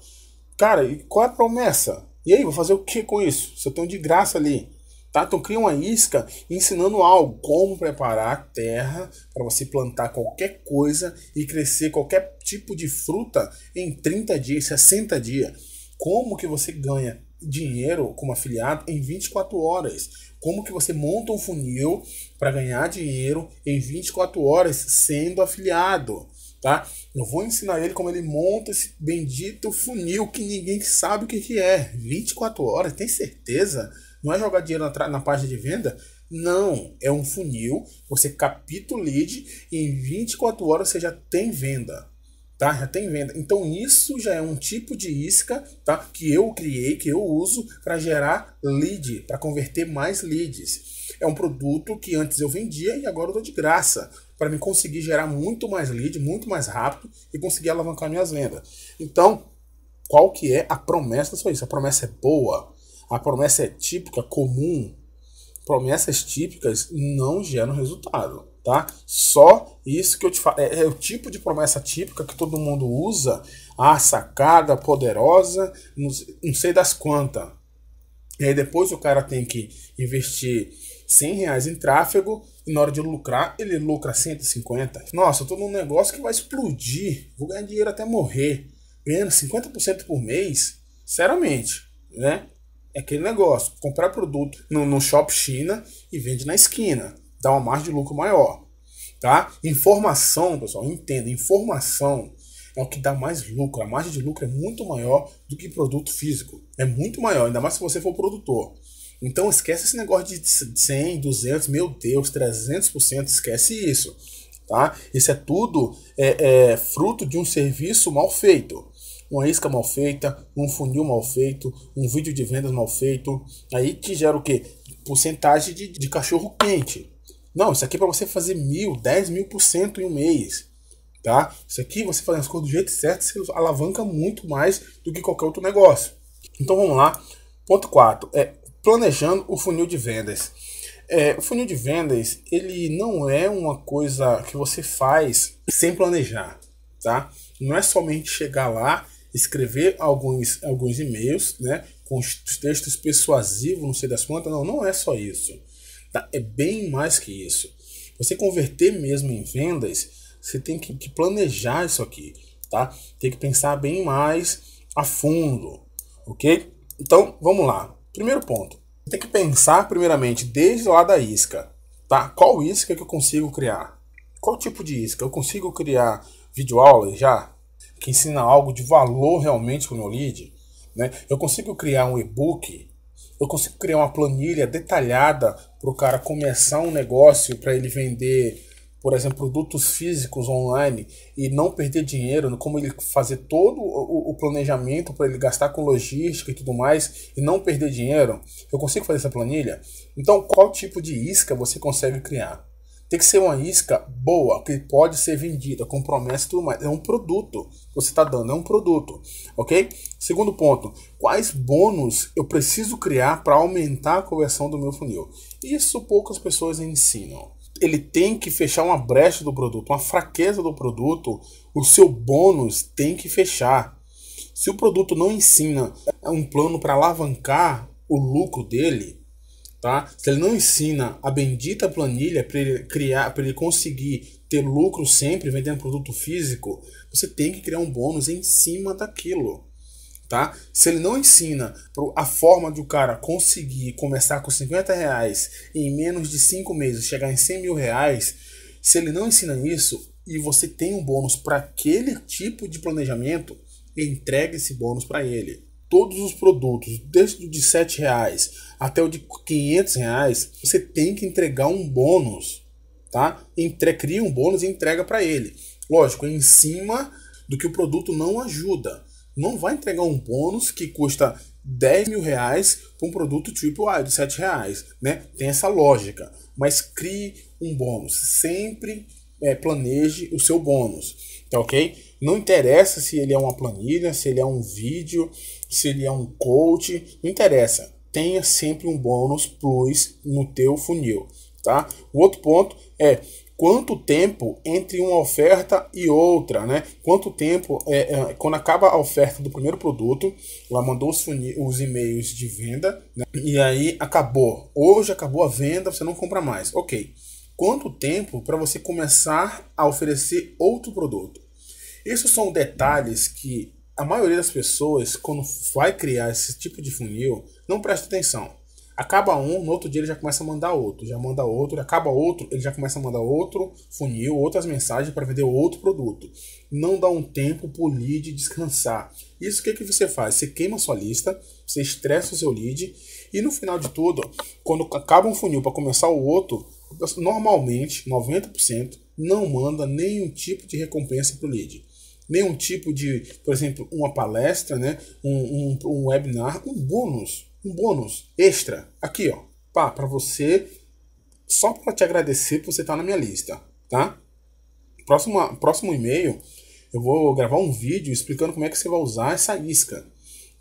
[SPEAKER 1] Cara, e qual é a promessa? E aí, vou fazer o que com isso? Se eu tenho de graça ali. Tá? Então cria uma isca ensinando algo, como preparar a terra para você plantar qualquer coisa e crescer qualquer tipo de fruta em 30 dias, 60 dias. Como que você ganha dinheiro como afiliado em 24 horas? Como que você monta um funil para ganhar dinheiro em 24 horas sendo afiliado? Tá? Eu vou ensinar ele como ele monta esse bendito funil que ninguém sabe o que, que é. 24 horas, tem certeza? Não é jogar dinheiro na, na página de venda. Não, é um funil. Você capta o lead e em 24 horas você já tem venda. Tá? Já tem venda. Então isso já é um tipo de isca tá? que eu criei, que eu uso para gerar lead, para converter mais leads. É um produto que antes eu vendia e agora eu dou de graça para me conseguir gerar muito mais lead, muito mais rápido e conseguir alavancar minhas vendas. Então, qual que é a promessa da sua isso? A promessa é boa, a promessa é típica, comum. Promessas típicas não geram resultado, tá? Só isso que eu te falo. É, é o tipo de promessa típica que todo mundo usa. Ah, sacada, poderosa, não sei das quantas. E aí depois o cara tem que investir 100 reais em tráfego e na hora de lucrar ele lucra 150. Nossa, eu tô num negócio que vai explodir, vou ganhar dinheiro até morrer. Ganhando 50% por mês, sinceramente, né? É aquele negócio, comprar produto no, no Shop China e vende na esquina. Dá uma margem de lucro maior. Tá? Informação, pessoal, entenda, informação é o que dá mais lucro. A margem de lucro é muito maior do que produto físico. É muito maior, ainda mais se você for produtor. Então esquece esse negócio de 100, 200, meu Deus, 300%, esquece isso. Tá? Isso é tudo é, é, fruto de um serviço mal feito uma isca mal feita, um funil mal feito, um vídeo de vendas mal feito. Aí te gera o quê? Porcentagem de, de cachorro quente. Não, isso aqui é para você fazer mil, dez mil por cento em um mês. Tá? Isso aqui, você fazendo as coisas do jeito certo, você alavanca muito mais do que qualquer outro negócio. Então vamos lá. Ponto 4 é planejando o funil de vendas. É, o funil de vendas ele não é uma coisa que você faz sem planejar, tá? Não é somente chegar lá escrever alguns, alguns e-mails, né? Com os textos persuasivos, não sei das quantas. Não, não é só isso. Tá? É bem mais que isso. Você converter mesmo em vendas, você tem que, que planejar isso aqui, tá? Tem que pensar bem mais a fundo, ok? Então, vamos lá. Primeiro ponto. Você tem que pensar, primeiramente, desde lá da isca, tá? Qual isca que eu consigo criar? Qual tipo de isca? Eu consigo criar videoaulas já? que ensina algo de valor realmente para o meu lead, né? eu consigo criar um e-book, eu consigo criar uma planilha detalhada para o cara começar um negócio, para ele vender, por exemplo, produtos físicos online e não perder dinheiro, como ele fazer todo o, o planejamento para ele gastar com logística e tudo mais e não perder dinheiro. Eu consigo fazer essa planilha? Então, qual tipo de isca você consegue criar? Tem que ser uma isca boa, que pode ser vendida, com promessa e tudo mais. É um produto que você está dando, é um produto, ok? Segundo ponto, quais bônus eu preciso criar para aumentar a conversão do meu funil? Isso poucas pessoas ensinam. Ele tem que fechar uma brecha do produto, uma fraqueza do produto. O seu bônus tem que fechar. Se o produto não ensina um plano para alavancar o lucro dele, tá? Se ele não ensina a bendita planilha para ele criar, para ele conseguir ter lucro sempre vendendo produto físico, você tem que criar um bônus em cima daquilo. Tá? Se ele não ensina a forma de o cara conseguir começar com 50 reais e em menos de 5 meses chegar em 100 mil reais, se ele não ensina isso e você tem um bônus para aquele tipo de planejamento, entregue esse bônus para ele todos os produtos, desde o de R$ reais até o de R$ reais, você tem que entregar um bônus, tá? Entre, cria um bônus e entrega para ele. Lógico, é em cima do que o produto não ajuda. Não vai entregar um bônus que custa 10 mil reais para um produto tipo A de 7 reais, né? Tem essa lógica, mas crie um bônus. Sempre é, planeje o seu bônus, tá ok? Não interessa se ele é uma planilha, se ele é um vídeo, se ele é um coach, não interessa. Tenha sempre um bônus plus no teu funil, tá? O outro ponto é quanto tempo entre uma oferta e outra, né? Quanto tempo é, é quando acaba a oferta do primeiro produto, ela mandou os, os e-mails de venda, né? e aí acabou. Hoje acabou a venda, você não compra mais. Ok. Quanto tempo para você começar a oferecer outro produto? Esses são detalhes que a maioria das pessoas, quando vai criar esse tipo de funil, não presta atenção. Acaba um, no outro dia ele já começa a mandar outro, já manda outro, acaba outro, ele já começa a mandar outro funil, outras mensagens para vender outro produto. Não dá um tempo para o lead descansar. Isso o que, que você faz? Você queima sua lista, você estressa o seu lead e no final de tudo, quando acaba um funil para começar o outro, normalmente 90% não manda nenhum tipo de recompensa para o lead nenhum tipo de, por exemplo, uma palestra, né? um, um, um webinar, um bônus, um bônus extra aqui, ó, pá, para você, só para te agradecer por você estar tá na minha lista, tá? Próximo, próximo e-mail, eu vou gravar um vídeo explicando como é que você vai usar essa isca,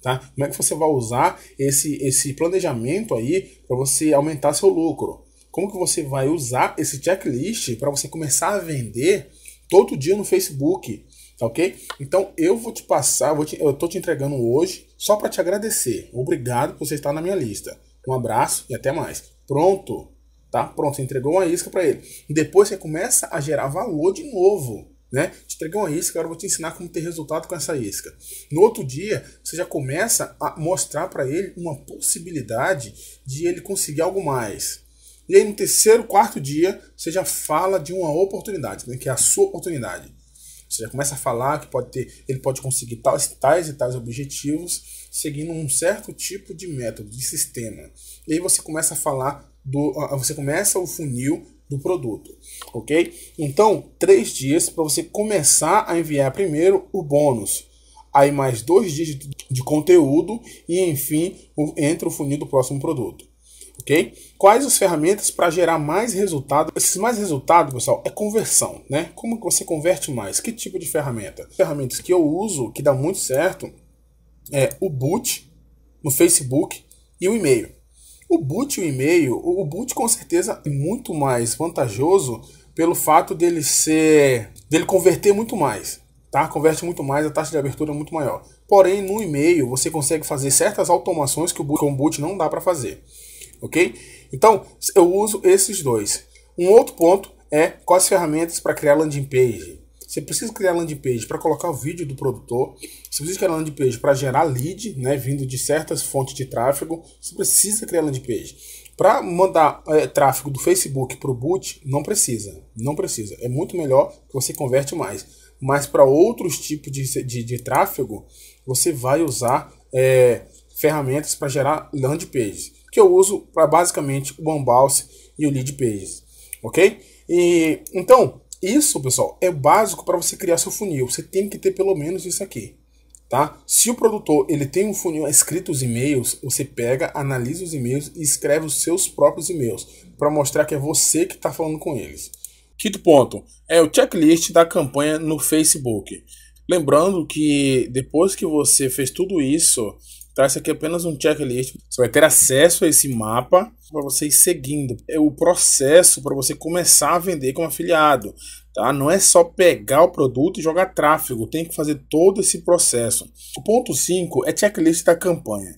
[SPEAKER 1] tá? Como é que você vai usar esse, esse planejamento aí para você aumentar seu lucro? Como que você vai usar esse checklist para você começar a vender todo dia no Facebook? Tá ok? Então eu vou te passar, vou te, eu tô te entregando hoje só para te agradecer. Obrigado por você estar na minha lista. Um abraço e até mais. Pronto, tá? Pronto, você entregou uma isca para ele. E depois você começa a gerar valor de novo, né? Te entreguei uma isca, agora eu vou te ensinar como ter resultado com essa isca. No outro dia, você já começa a mostrar para ele uma possibilidade de ele conseguir algo mais. E aí no terceiro, quarto dia, você já fala de uma oportunidade, né? que é a sua oportunidade. Você já começa a falar que pode ter, ele pode conseguir tais, tais e tais objetivos seguindo um certo tipo de método, de sistema. E aí você começa a falar do, você começa o funil do produto, ok? Então três dias para você começar a enviar primeiro o bônus, aí mais dois dias de, de conteúdo e enfim o, entra o funil do próximo produto ok? Quais as ferramentas para gerar mais resultado? Esses mais resultados, pessoal, é conversão, né? Como você converte mais? Que tipo de ferramenta? Ferramentas que eu uso, que dá muito certo, é o boot no Facebook e o e-mail. O boot e o e-mail, o boot com certeza é muito mais vantajoso pelo fato dele ser dele converter muito mais, tá? Converte muito mais, a taxa de abertura é muito maior. Porém, no e-mail você consegue fazer certas automações que o boot, com o boot não dá para fazer ok? Então, eu uso esses dois. Um outro ponto é quais ferramentas para criar landing page. Você precisa criar landing page para colocar o vídeo do produtor, você precisa criar landing page para gerar lead, né, vindo de certas fontes de tráfego, você precisa criar landing page. Para mandar é, tráfego do Facebook para o Boot, não precisa, não precisa. É muito melhor que você converte mais. Mas para outros tipos de, de, de, tráfego, você vai usar é, ferramentas para gerar landing pages que eu uso para basicamente o OneBounce e o Lead Pages, ok? E então isso, pessoal, é básico para você criar seu funil. Você tem que ter pelo menos isso aqui, tá? Se o produtor ele tem um funil escrito os e-mails, você pega, analisa os e-mails e escreve os seus próprios e-mails para mostrar que é você que está falando com eles. Quinto ponto é o checklist da campanha no Facebook. Lembrando que depois que você fez tudo isso, Tá? Isso aqui é apenas um checklist. Você vai ter acesso a esse mapa para você ir seguindo. É o processo para você começar a vender como afiliado. Tá? Não é só pegar o produto e jogar tráfego. Tem que fazer todo esse processo. O ponto 5 é checklist da campanha.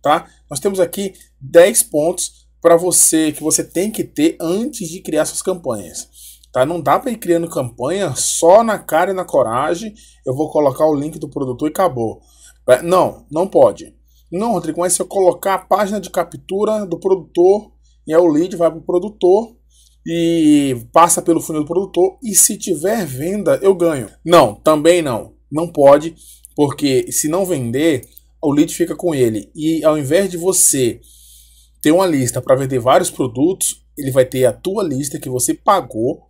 [SPEAKER 1] Tá? Nós temos aqui 10 pontos para você que você tem que ter antes de criar suas campanhas. Tá? Não dá para ir criando campanha só na cara e na coragem. Eu vou colocar o link do produtor e acabou. Não, não pode. Não, Rodrigo, mas se eu colocar a página de captura do produtor, e aí o lead vai para o produtor e passa pelo funil do produtor, e se tiver venda, eu ganho. Não, também não. Não pode, porque se não vender, o lead fica com ele. E ao invés de você ter uma lista para vender vários produtos, ele vai ter a tua lista que você pagou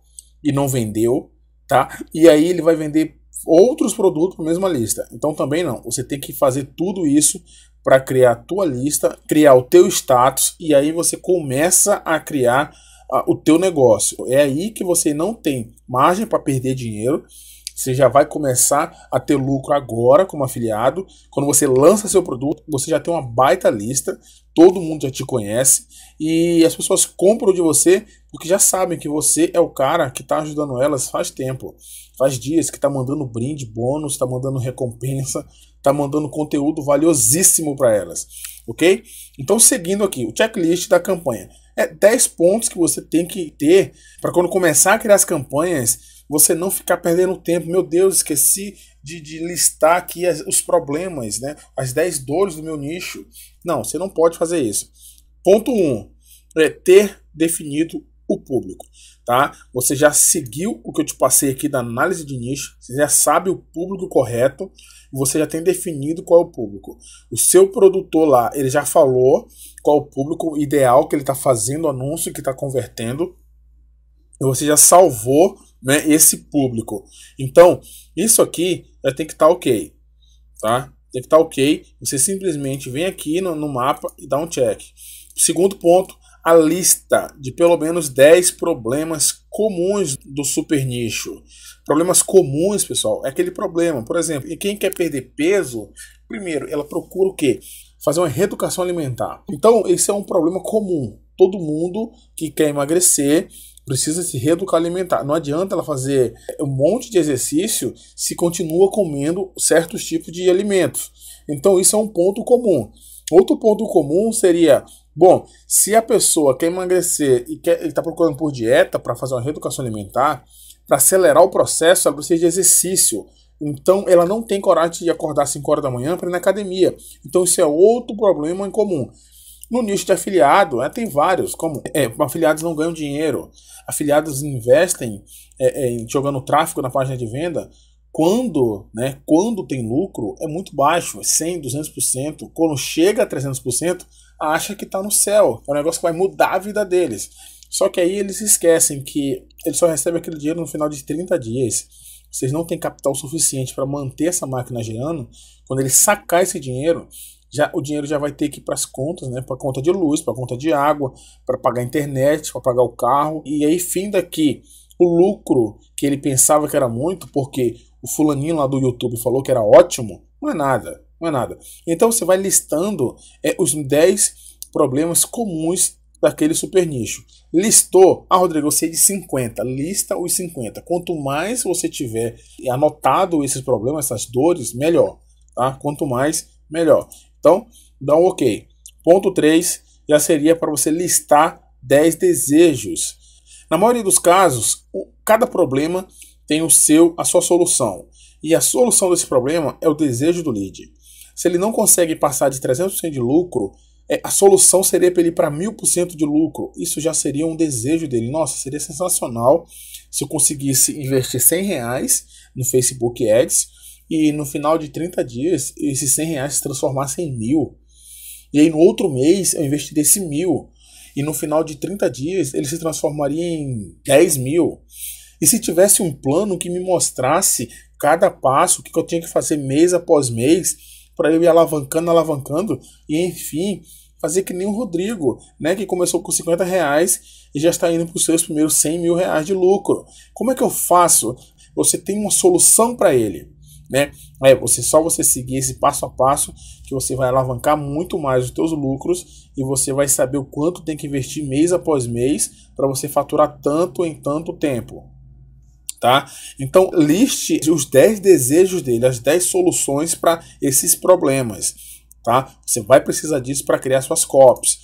[SPEAKER 1] e não vendeu, tá? E aí ele vai vender outros produtos para a mesma lista. Então também não, você tem que fazer tudo isso para criar a tua lista, criar o teu status e aí você começa a criar uh, o teu negócio. É aí que você não tem margem para perder dinheiro. Você já vai começar a ter lucro agora como afiliado. Quando você lança seu produto, você já tem uma baita lista, todo mundo já te conhece e as pessoas compram de você porque já sabem que você é o cara que está ajudando elas faz tempo, faz dias que está mandando brinde, bônus, está mandando recompensa, tá mandando conteúdo valiosíssimo para elas, ok? Então, seguindo aqui, o checklist da campanha. É 10 pontos que você tem que ter para quando começar a criar as campanhas, você não ficar perdendo tempo. Meu Deus, esqueci de, de listar aqui as, os problemas, né? As 10 dores do meu nicho. Não, você não pode fazer isso. Ponto 1 um, é ter definido o público, tá? Você já seguiu o que eu te passei aqui da análise de nicho, você já sabe o público correto, você já tem definido qual é o público. O seu produtor lá, ele já falou qual é o público ideal que ele está fazendo o anúncio, que está convertendo. E você já salvou né, esse público. Então, isso aqui já tem que estar tá ok. Tá? Tem que estar tá ok. Você simplesmente vem aqui no, no mapa e dá um check. Segundo ponto, a lista de pelo menos 10 problemas comuns do super nicho. Problemas comuns, pessoal, é aquele problema. Por exemplo, e quem quer perder peso, primeiro, ela procura o quê? Fazer uma reeducação alimentar. Então, esse é um problema comum. Todo mundo que quer emagrecer precisa se reeducar alimentar. Não adianta ela fazer um monte de exercício se continua comendo certos tipos de alimentos. Então, isso é um ponto comum. Outro ponto comum seria, bom, se a pessoa quer emagrecer e está procurando por dieta para fazer uma reeducação alimentar, para acelerar o processo, ela é precisa de exercício. Então, ela não tem coragem de acordar às 5 horas da manhã para ir na academia. Então, isso é outro problema em comum. No nicho de afiliado, né, tem vários, como é, afiliados não ganham dinheiro, afiliados investem é, é, jogando tráfego na página de venda, quando, né, quando tem lucro, é muito baixo, 100, é 200%. Quando chega a 300%, acha que está no céu. É um negócio que vai mudar a vida deles. Só que aí eles esquecem que ele só recebe aquele dinheiro no final de 30 dias. Vocês não têm capital suficiente para manter essa máquina girando. Quando ele sacar esse dinheiro, já o dinheiro já vai ter que ir para as contas, né? Para conta de luz, para conta de água, para pagar a internet, para pagar o carro. E aí, fim daqui, o lucro que ele pensava que era muito, porque o fulaninho lá do YouTube falou que era ótimo, não é nada, não é nada. Então você vai listando é, os 10 problemas comuns daquele super nicho. Listou, ah, Rodrigo, você de 50, lista os 50. Quanto mais você tiver anotado esses problemas, essas dores, melhor, tá? Quanto mais, melhor. Então, dá um OK. Ponto 3 já seria para você listar 10 desejos. Na maioria dos casos, cada problema tem o seu, a sua solução. E a solução desse problema é o desejo do lead. Se ele não consegue passar de 300% de lucro é, a solução seria para ele ir para mil por cento de lucro. Isso já seria um desejo dele. Nossa, seria sensacional se eu conseguisse investir 100 reais no Facebook Ads e no final de 30 dias esses 100 reais se transformassem em mil. E aí no outro mês eu investi esse mil. E no final de 30 dias ele se transformaria em 10 mil. E se tivesse um plano que me mostrasse cada passo, o que eu tinha que fazer mês após mês, para eu ir alavancando, alavancando, e enfim, fazer que nem o Rodrigo, né, que começou com 50 reais e já está indo para os seus primeiros 100 mil reais de lucro. Como é que eu faço? Você tem uma solução para ele. Né? É você só você seguir esse passo a passo que você vai alavancar muito mais os teus lucros e você vai saber o quanto tem que investir mês após mês para você faturar tanto em tanto tempo tá? Então, liste os 10 desejos dele, as 10 soluções para esses problemas, tá? Você vai precisar disso para criar suas copies.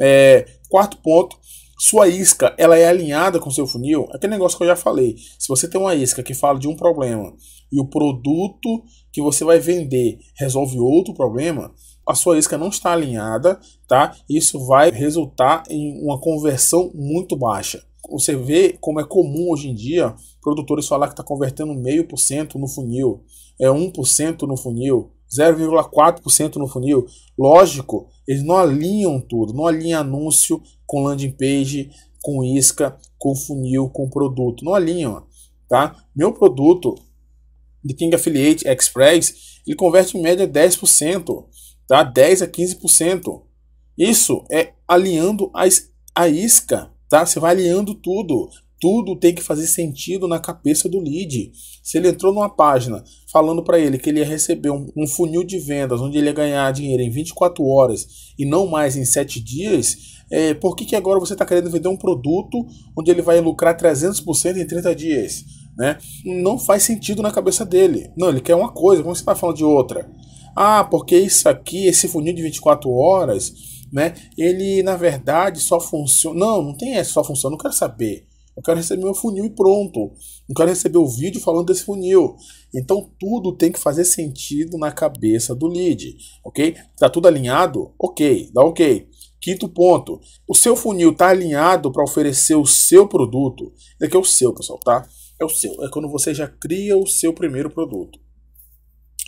[SPEAKER 1] É, quarto ponto, sua isca, ela é alinhada com seu funil? É aquele negócio que eu já falei. Se você tem uma isca que fala de um problema e o produto que você vai vender resolve outro problema, a sua isca não está alinhada, tá? Isso vai resultar em uma conversão muito baixa você vê como é comum hoje em dia produtores falar que está convertendo meio por cento no funil, é 1% no funil, 0,4% no funil. Lógico, eles não alinham tudo, não alinham anúncio com landing page, com isca, com funil, com produto, não alinham, tá? Meu produto de King Affiliate Express, ele converte em média 10%, tá? 10 a 15%. Isso é alinhando as, a isca tá? Você vai aliando tudo. Tudo tem que fazer sentido na cabeça do lead. Se ele entrou numa página falando para ele que ele ia receber um, um, funil de vendas onde ele ia ganhar dinheiro em 24 horas e não mais em 7 dias, é, por que, que agora você está querendo vender um produto onde ele vai lucrar 300% em 30 dias? Né? Não faz sentido na cabeça dele. Não, ele quer uma coisa, como você está falando de outra? Ah, porque isso aqui, esse funil de 24 horas, né? Ele, na verdade, só funciona. Não, não tem essa só funciona, não quero saber. Eu quero receber meu funil e pronto. Não quero receber o vídeo falando desse funil. Então tudo tem que fazer sentido na cabeça do lead, ok? Tá tudo alinhado? Ok, dá ok. Quinto ponto, o seu funil tá alinhado para oferecer o seu produto. é que é o seu, pessoal, tá? É o seu. É quando você já cria o seu primeiro produto.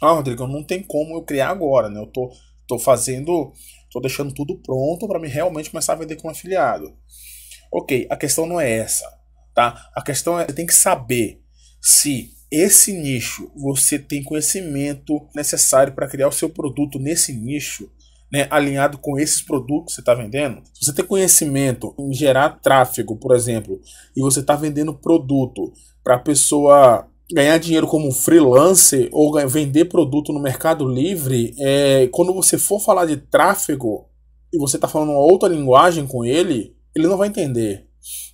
[SPEAKER 1] Ah, Rodrigo, não tem como eu criar agora, né? Eu tô, tô fazendo Estou deixando tudo pronto para me realmente começar a vender como afiliado. Ok, a questão não é essa, tá? A questão é você tem que saber se esse nicho você tem conhecimento necessário para criar o seu produto nesse nicho. Né, alinhado com esses produtos que você está vendendo. Se você tem conhecimento em gerar tráfego, por exemplo, e você está vendendo produto para pessoa ganhar dinheiro como freelancer ou vender produto no Mercado Livre, é, quando você for falar de tráfego e você está falando uma outra linguagem com ele, ele não vai entender.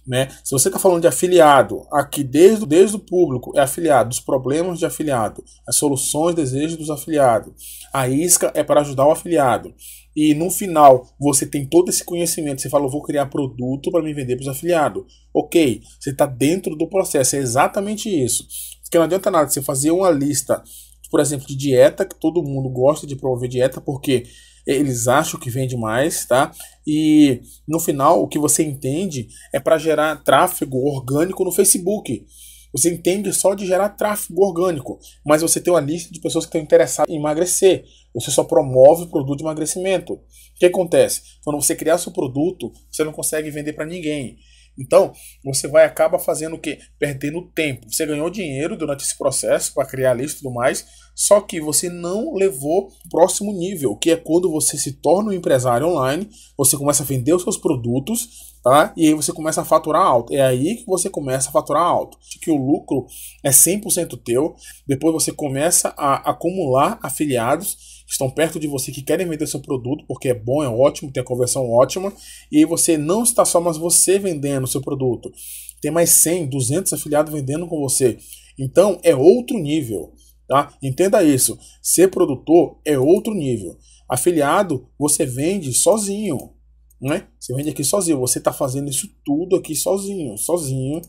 [SPEAKER 1] Né? Se você está falando de afiliado, aqui desde, desde o público é afiliado, os problemas de afiliado, as soluções, desejos dos afiliados, a isca é para ajudar o afiliado. E no final você tem todo esse conhecimento, você fala, vou criar produto para me vender para os afiliados. Ok, você está dentro do processo, é exatamente isso. Porque não adianta nada você fazer uma lista, por exemplo, de dieta, que todo mundo gosta de promover dieta, porque eles acham que vende mais, tá? E no final, o que você entende é para gerar tráfego orgânico no Facebook. Você entende só de gerar tráfego orgânico, mas você tem uma lista de pessoas que estão interessadas em emagrecer. Você só promove o produto de emagrecimento. O que acontece? Quando você criar seu produto, você não consegue vender para ninguém. Então, você vai acaba fazendo o quê? Perdendo tempo. Você ganhou dinheiro durante esse processo para criar a lista e tudo mais, só que você não levou o próximo nível, que é quando você se torna um empresário online, você começa a vender os seus produtos, tá? E aí você começa a faturar alto. É aí que você começa a faturar alto. Que o lucro é 100% teu. Depois você começa a acumular afiliados que estão perto de você, que querem vender seu produto, porque é bom, é ótimo, tem a conversão ótima, e aí você não está só mais você vendendo seu produto. Tem mais 100, 200 afiliados vendendo com você. Então é outro nível, tá? Entenda isso. Ser produtor é outro nível. Afiliado, você vende sozinho, né? Você vende aqui sozinho, você está fazendo isso tudo aqui sozinho, sozinho,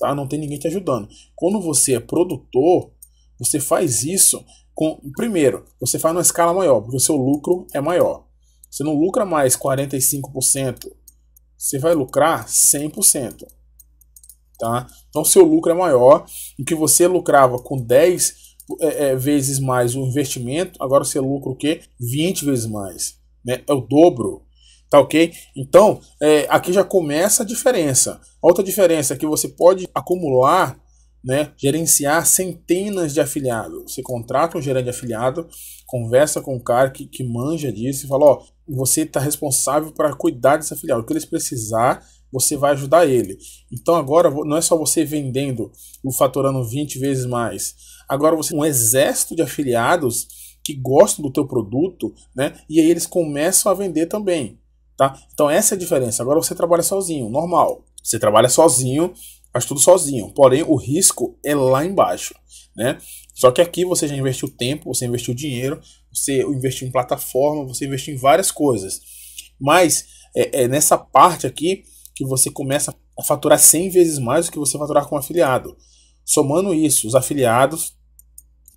[SPEAKER 1] tá? Não tem ninguém te ajudando. Quando você é produtor, você faz isso com, primeiro, você faz numa escala maior, porque o seu lucro é maior. Você não lucra mais 45%, você vai lucrar 100%. Tá? Então, seu lucro é maior. O que você lucrava com 10 é, é, vezes mais o investimento, agora você lucra o quê? 20 vezes mais. Né? É o dobro. Tá ok? Então, é, aqui já começa a diferença. Outra diferença é que você pode acumular né, gerenciar centenas de afiliados. Você contrata um gerente de afiliado, conversa com o um cara que, que manja disso e fala: Ó, você está responsável para cuidar desse afiliado. O que eles precisar, você vai ajudar ele. Então agora não é só você vendendo o faturando 20 vezes mais. Agora você um exército de afiliados que gostam do teu produto, né? E aí eles começam a vender também, tá? Então essa é a diferença. Agora você trabalha sozinho, normal. Você trabalha sozinho, faz tudo sozinho. Porém, o risco é lá embaixo, né? Só que aqui você já investiu tempo, você investiu dinheiro, você investiu em plataforma, você investiu em várias coisas. Mas é, é nessa parte aqui que você começa a faturar 100 vezes mais do que você faturar com um afiliado. Somando isso, os afiliados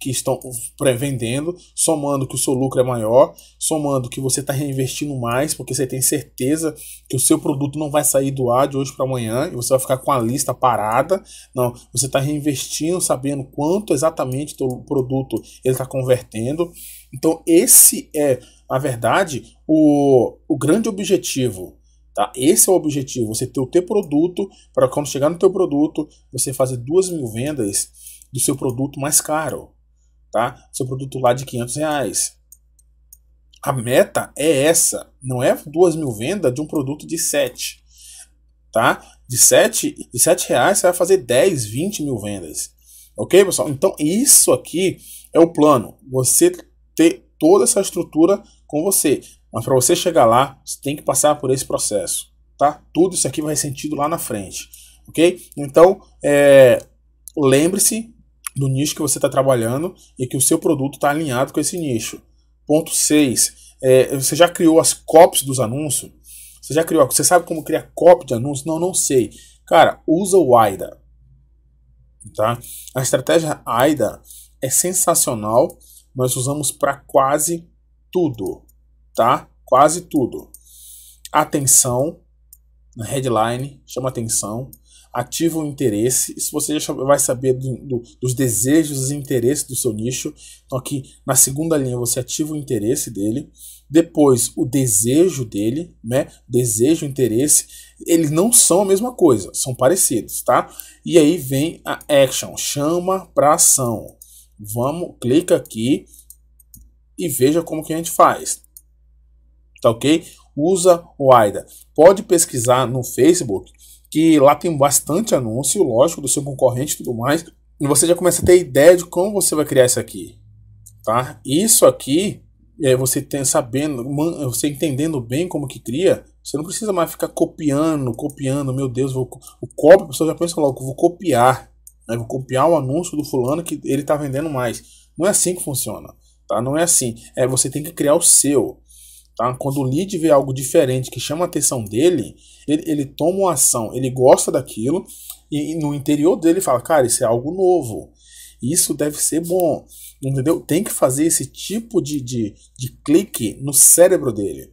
[SPEAKER 1] que estão pré-vendendo, somando que o seu lucro é maior, somando que você está reinvestindo mais, porque você tem certeza que o seu produto não vai sair do ar de hoje para amanhã e você vai ficar com a lista parada. Não, você está reinvestindo, sabendo quanto exatamente o produto ele está convertendo. Então, esse é, na verdade, o, o grande objetivo Tá? Esse é o objetivo, você ter o teu produto, para quando chegar no teu produto, você fazer duas mil vendas do seu produto mais caro tá? Seu produto lá de 500 reais. A meta é essa, não é duas mil vendas de um produto de 7, tá? De 7, de 7 reais você vai fazer 10, 20 mil vendas, ok, pessoal? Então isso aqui é o plano, você ter toda essa estrutura com você, mas para você chegar lá, você tem que passar por esse processo, tá? Tudo isso aqui vai sentido lá na frente, ok? Então, é, lembre-se do nicho que você está trabalhando e que o seu produto está alinhado com esse nicho. Ponto 6. É, você já criou as copies dos anúncios? Você já criou? Você sabe como criar copy de anúncio? Não, não sei. Cara, usa o AIDA. Tá? A estratégia AIDA é sensacional. Nós usamos para quase tudo. Tá? Quase tudo. Atenção. Na né, headline, chama atenção ativa o interesse. se você já vai saber do, do, dos desejos e interesses do seu nicho. Então, aqui na segunda linha, você ativa o interesse dele. Depois, o desejo dele, né? Desejo, interesse. Eles não são a mesma coisa, são parecidos, tá? E aí vem a action, chama para ação. Vamos, clica aqui e veja como que a gente faz. Tá ok? Usa o AIDA. Pode pesquisar no Facebook que lá tem bastante anúncio, lógico, do seu concorrente e tudo mais. E você já começa a ter ideia de como você vai criar isso aqui. Tá? Isso aqui, é, você tem, sabendo, você entendendo bem como que cria, você não precisa mais ficar copiando, copiando, meu Deus, vou, o copo, a pessoa já pensa logo, vou copiar. Né? Vou copiar o anúncio do fulano que ele está vendendo mais. Não é assim que funciona. Tá? Não é assim. É, você tem que criar o seu. Tá? Quando o lead vê algo diferente que chama a atenção dele, ele, ele toma uma ação, ele gosta daquilo e, e no interior dele fala: Cara, isso é algo novo, isso deve ser bom, entendeu? Tem que fazer esse tipo de, de, de clique no cérebro dele,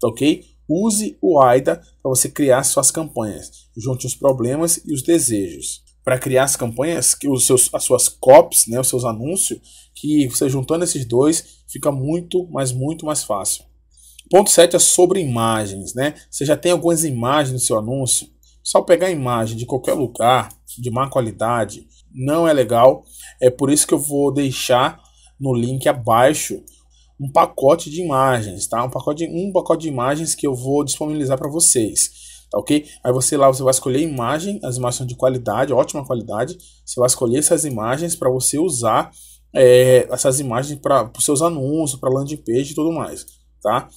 [SPEAKER 1] tá ok? Use o AIDA para você criar suas campanhas. Junte os problemas e os desejos. Para criar as campanhas, os seus, as suas cops, né, os seus anúncios, que você juntando esses dois fica muito, mas muito mais fácil. Ponto 7 é sobre imagens, né? Você já tem algumas imagens no seu anúncio? Só pegar imagem de qualquer lugar, de má qualidade, não é legal. É por isso que eu vou deixar no link abaixo um pacote de imagens, tá? Um pacote, um pacote de imagens que eu vou disponibilizar para vocês, tá ok? Aí você lá você vai escolher imagem, as imagens são de qualidade, ótima qualidade. Você vai escolher essas imagens para você usar é, essas imagens para os seus anúncios, para landing page e tudo mais, tá?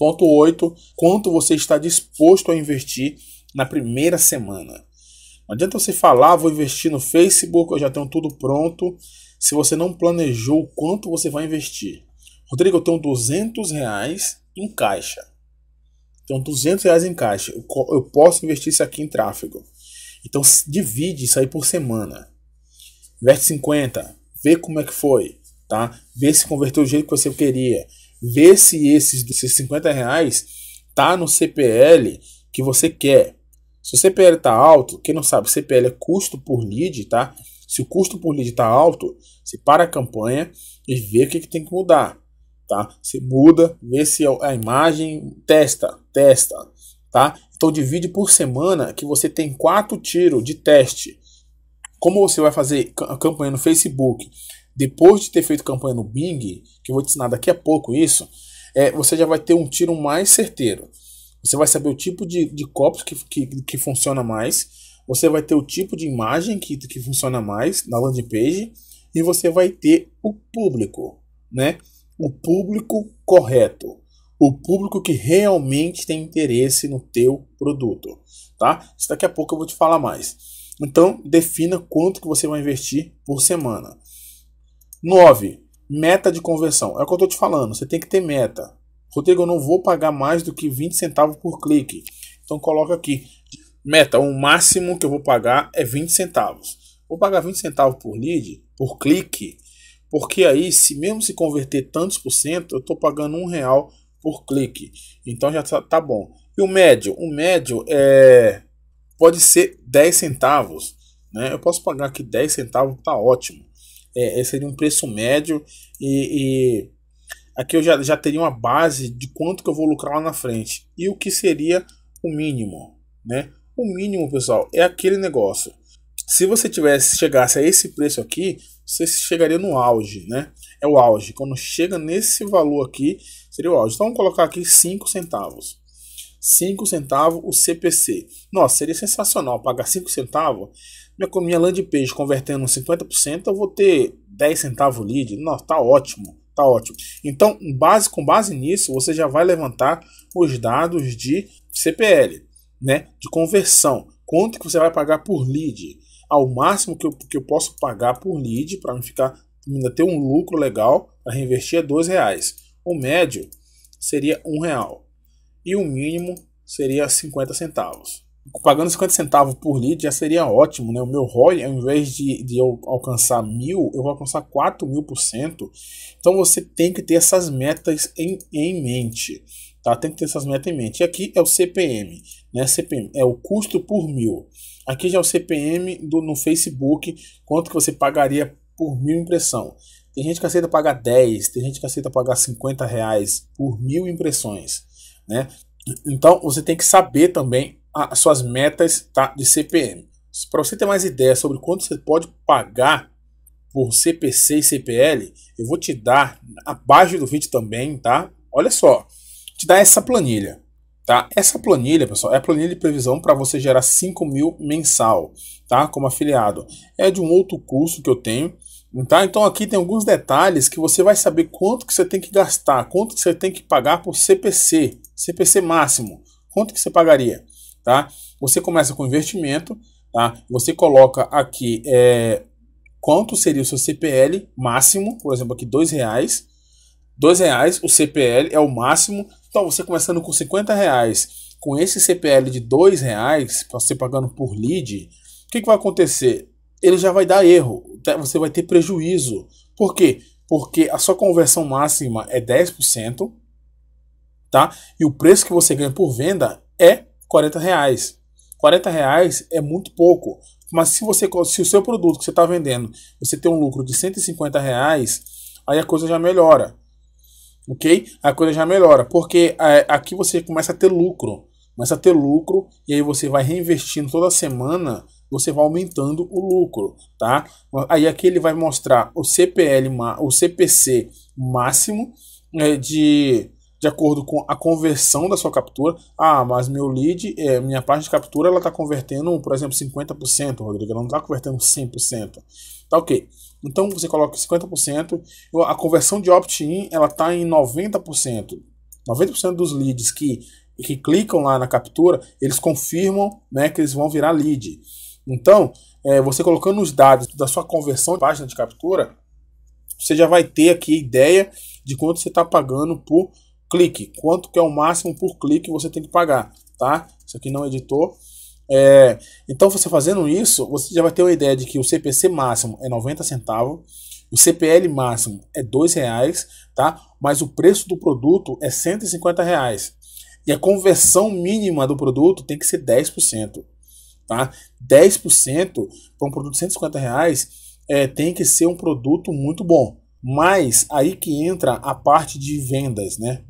[SPEAKER 1] Ponto 8. Quanto você está disposto a investir na primeira semana? Não adianta você falar, vou investir no Facebook, eu já tenho tudo pronto, se você não planejou quanto você vai investir. Rodrigo, eu tenho 200 reais em caixa. Então, 200 reais em caixa. Eu posso investir isso aqui em tráfego. Então, divide isso aí por semana. Investe 50. Vê como é que foi. Tá? Vê se converteu do jeito que você queria ver se esses, esses 50 reais tá no CPL que você quer. Se o CPL tá alto, quem não sabe, CPL é custo por lead, tá? Se o custo por lead tá alto, você para a campanha e vê o que, que tem que mudar, tá? Você muda, vê se é a imagem, testa, testa, tá? Então divide por semana que você tem quatro tiros de teste. Como você vai fazer a campanha no Facebook depois de ter feito campanha no Bing, que eu vou te ensinar daqui a pouco isso, é, você já vai ter um tiro mais certeiro. Você vai saber o tipo de, de copos que, que, que funciona mais, você vai ter o tipo de imagem que, que funciona mais na landing page, e você vai ter o público, né? O público correto, o público que realmente tem interesse no teu produto, tá? Isso daqui a pouco eu vou te falar mais. Então, defina quanto que você vai investir por semana. 9. Meta de conversão. É o que eu estou te falando. Você tem que ter meta. Rodrigo, eu não vou pagar mais do que 20 centavos por clique. Então coloca aqui. Meta, o máximo que eu vou pagar é 20 centavos. Vou pagar 20 centavos por lead, por clique, porque aí, se mesmo se converter tantos por cento, eu estou pagando um real por clique. Então já tá, tá bom. E o médio? O médio é pode ser 10 centavos. Né? Eu posso pagar aqui 10 centavos, tá ótimo é, seria um preço médio e, e, aqui eu já, já teria uma base de quanto que eu vou lucrar lá na frente e o que seria o mínimo, né? O mínimo, pessoal, é aquele negócio. Se você tivesse chegasse a esse preço aqui, você chegaria no auge, né? É o auge. Quando chega nesse valor aqui, seria o auge. Então vamos colocar aqui 5 centavos. 5 centavos o CPC. Nossa, seria sensacional pagar 5 centavos minha, minha landing page convertendo 50%, eu vou ter 10 centavos lead. Nossa, tá ótimo, tá ótimo. Então, base, com base nisso, você já vai levantar os dados de CPL, né? De conversão. Quanto que você vai pagar por lead? Ao máximo que eu, que eu posso pagar por lead para me ficar ainda ter um lucro legal para reinvestir é dois reais. O médio seria um real e o mínimo seria 50 centavos pagando 50 centavos por litro já seria ótimo, né? O meu ROI, ao invés de, de eu alcançar mil, eu vou alcançar 4 mil por cento. Então você tem que ter essas metas em, em mente, tá? Tem que ter essas metas em mente. E aqui é o CPM, né? CPM é o custo por mil. Aqui já é o CPM do, no Facebook, quanto que você pagaria por mil impressão. Tem gente que aceita pagar 10, tem gente que aceita pagar 50 reais por mil impressões, né? Então você tem que saber também as suas metas tá, de CPM. Para você ter mais ideia sobre quanto você pode pagar por CPC e CPL, eu vou te dar abaixo do vídeo também, tá? Olha só, te dar essa planilha, tá? Essa planilha, pessoal, é a planilha de previsão para você gerar 5 mil mensal, tá? Como afiliado. É de um outro curso que eu tenho, tá? Então aqui tem alguns detalhes que você vai saber quanto que você tem que gastar, quanto que você tem que pagar por CPC, CPC máximo, quanto que você pagaria tá? Você começa com investimento, tá? Você coloca aqui é, quanto seria o seu CPL máximo, por exemplo, aqui dois reais, dois reais, o CPL é o máximo. Então você começando com 50 reais, com esse CPL de dois reais, você pagando por lead, o que, que vai acontecer? Ele já vai dar erro, tá? você vai ter prejuízo. Por quê? Porque a sua conversão máxima é 10%, tá? E o preço que você ganha por venda é 40 reais. 40 reais é muito pouco. Mas se você se o seu produto que você está vendendo, você tem um lucro de 150 reais, aí a coisa já melhora. Ok? A coisa já melhora. Porque é, aqui você começa a ter lucro. Começa a ter lucro e aí você vai reinvestindo toda semana, você vai aumentando o lucro, tá? Aí aqui ele vai mostrar o CPL, o CPC máximo é, de de acordo com a conversão da sua captura. Ah, mas meu lead, é, minha página de captura, ela está convertendo, por exemplo, 50%, Rodrigo, ela não está convertendo 100%. Tá ok. Então você coloca 50%, a conversão de opt-in, ela está em 90%. 90% dos leads que, que clicam lá na captura, eles confirmam né, que eles vão virar lead. Então, é, você colocando os dados da sua conversão de página de captura, você já vai ter aqui a ideia de quanto você está pagando por clique. Quanto que é o máximo por clique você tem que pagar, tá? Isso aqui não editou. É, então, você fazendo isso, você já vai ter uma ideia de que o CPC máximo é 90 centavos, o CPL máximo é R$ reais, tá? Mas o preço do produto é 150 reais. E a conversão mínima do produto tem que ser 10%, tá? 10% para um produto de 150 reais é, tem que ser um produto muito bom. Mas aí que entra a parte de vendas, né?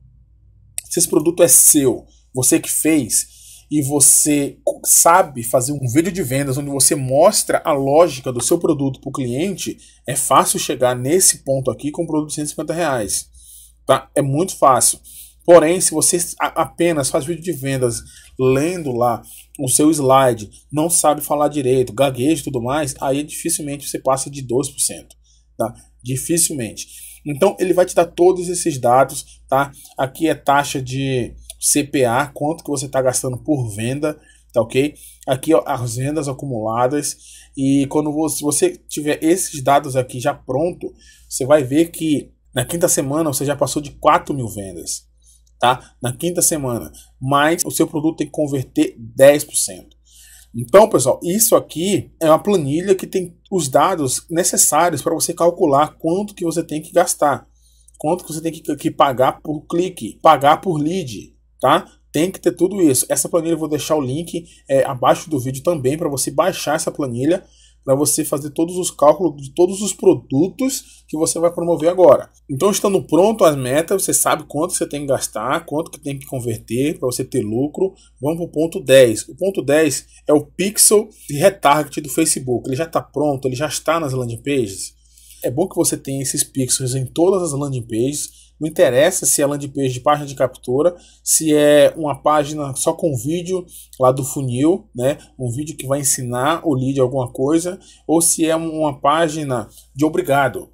[SPEAKER 1] Se esse produto é seu, você que fez, e você sabe fazer um vídeo de vendas onde você mostra a lógica do seu produto para o cliente, é fácil chegar nesse ponto aqui com um produto de 150 reais. Tá? É muito fácil. Porém, se você apenas faz vídeo de vendas lendo lá o seu slide, não sabe falar direito, gagueja e tudo mais, aí dificilmente você passa de 2%. Tá? Dificilmente. Então ele vai te dar todos esses dados, tá? Aqui é taxa de CPA, quanto que você está gastando por venda, tá ok? Aqui ó, as vendas acumuladas e quando você, você tiver esses dados aqui já pronto, você vai ver que na quinta semana você já passou de 4 mil vendas, tá? Na quinta semana, mas o seu produto tem que converter 10%. Então, pessoal, isso aqui é uma planilha que tem os dados necessários para você calcular quanto que você tem que gastar, quanto que você tem que, que pagar por clique, pagar por lead, tá? Tem que ter tudo isso. Essa planilha eu vou deixar o link é, abaixo do vídeo também para você baixar essa planilha para você fazer todos os cálculos de todos os produtos que você vai promover agora. Então, estando pronto as metas, você sabe quanto você tem que gastar, quanto que tem que converter para você ter lucro. Vamos para o ponto 10. O ponto 10 é o pixel de retarget do Facebook. Ele já está pronto, ele já está nas landing pages. É bom que você tenha esses pixels em todas as landing pages não interessa se é landing page de página de captura, se é uma página só com vídeo lá do funil, né? Um vídeo que vai ensinar o lead alguma coisa, ou se é uma página de obrigado.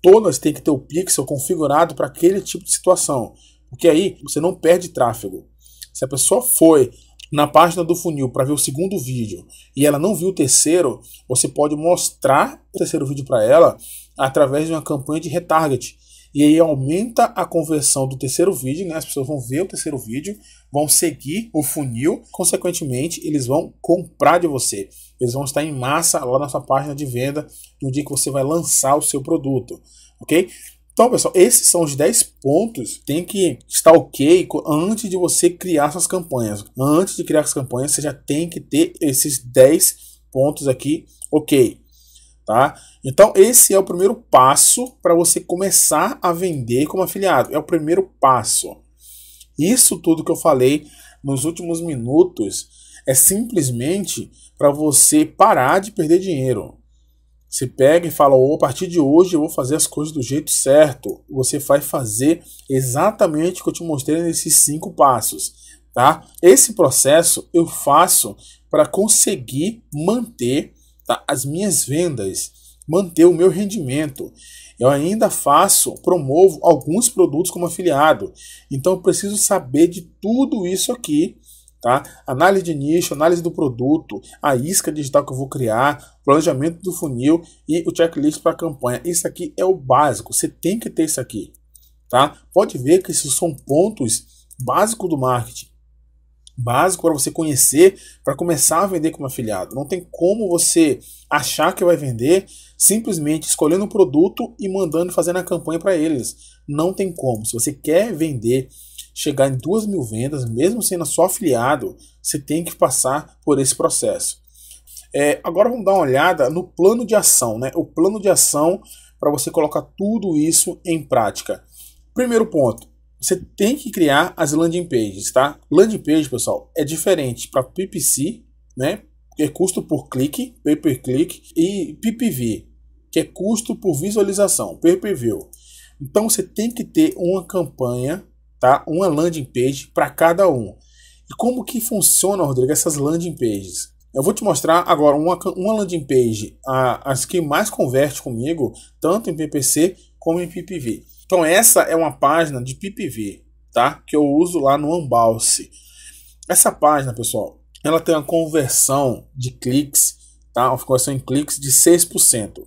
[SPEAKER 1] Todas têm que ter o pixel configurado para aquele tipo de situação, porque aí você não perde tráfego. Se a pessoa foi na página do funil para ver o segundo vídeo e ela não viu o terceiro, você pode mostrar o terceiro vídeo para ela através de uma campanha de retarget. E aí aumenta a conversão do terceiro vídeo, né? As pessoas vão ver o terceiro vídeo, vão seguir o funil, consequentemente, eles vão comprar de você. Eles vão estar em massa lá na sua página de venda no dia que você vai lançar o seu produto, ok? Então, pessoal, esses são os 10 pontos. que Tem que estar ok antes de você criar suas campanhas. Antes de criar as campanhas, você já tem que ter esses 10 pontos aqui ok, tá? Então, esse é o primeiro passo para você começar a vender como afiliado. É o primeiro passo. Isso tudo que eu falei nos últimos minutos é simplesmente para você parar de perder dinheiro. Você pega e fala: oh, a partir de hoje eu vou fazer as coisas do jeito certo. Você vai fazer exatamente o que eu te mostrei nesses cinco passos. Tá? Esse processo eu faço para conseguir manter tá, as minhas vendas manter o meu rendimento. Eu ainda faço, promovo alguns produtos como afiliado. Então eu preciso saber de tudo isso aqui, tá? Análise de nicho, análise do produto, a isca digital que eu vou criar, planejamento do funil e o checklist para a campanha. Isso aqui é o básico, você tem que ter isso aqui, tá? Pode ver que esses são pontos básicos do marketing básico para você conhecer, para começar a vender como afiliado. Não tem como você achar que vai vender simplesmente escolhendo um produto e mandando fazer a campanha para eles. Não tem como. Se você quer vender, chegar em duas mil vendas, mesmo sendo só afiliado, você tem que passar por esse processo. É, agora vamos dar uma olhada no plano de ação, né? O plano de ação para você colocar tudo isso em prática. Primeiro ponto, você tem que criar as landing pages, tá? Landing page, pessoal, é diferente para PPC, né? Que é custo por clique, pay per click, e PPV, que é custo por visualização, pay per view. Então você tem que ter uma campanha, tá? Uma landing page para cada um. E como que funciona, Rodrigo, essas landing pages? Eu vou te mostrar agora uma, uma landing page, a, as que mais converte comigo, tanto em PPC como em PPV. Então essa é uma página de PPV, tá? Que eu uso lá no Unbounce. Essa página, pessoal, ela tem uma conversão de cliques, tá? Uma conversão em cliques de 6%.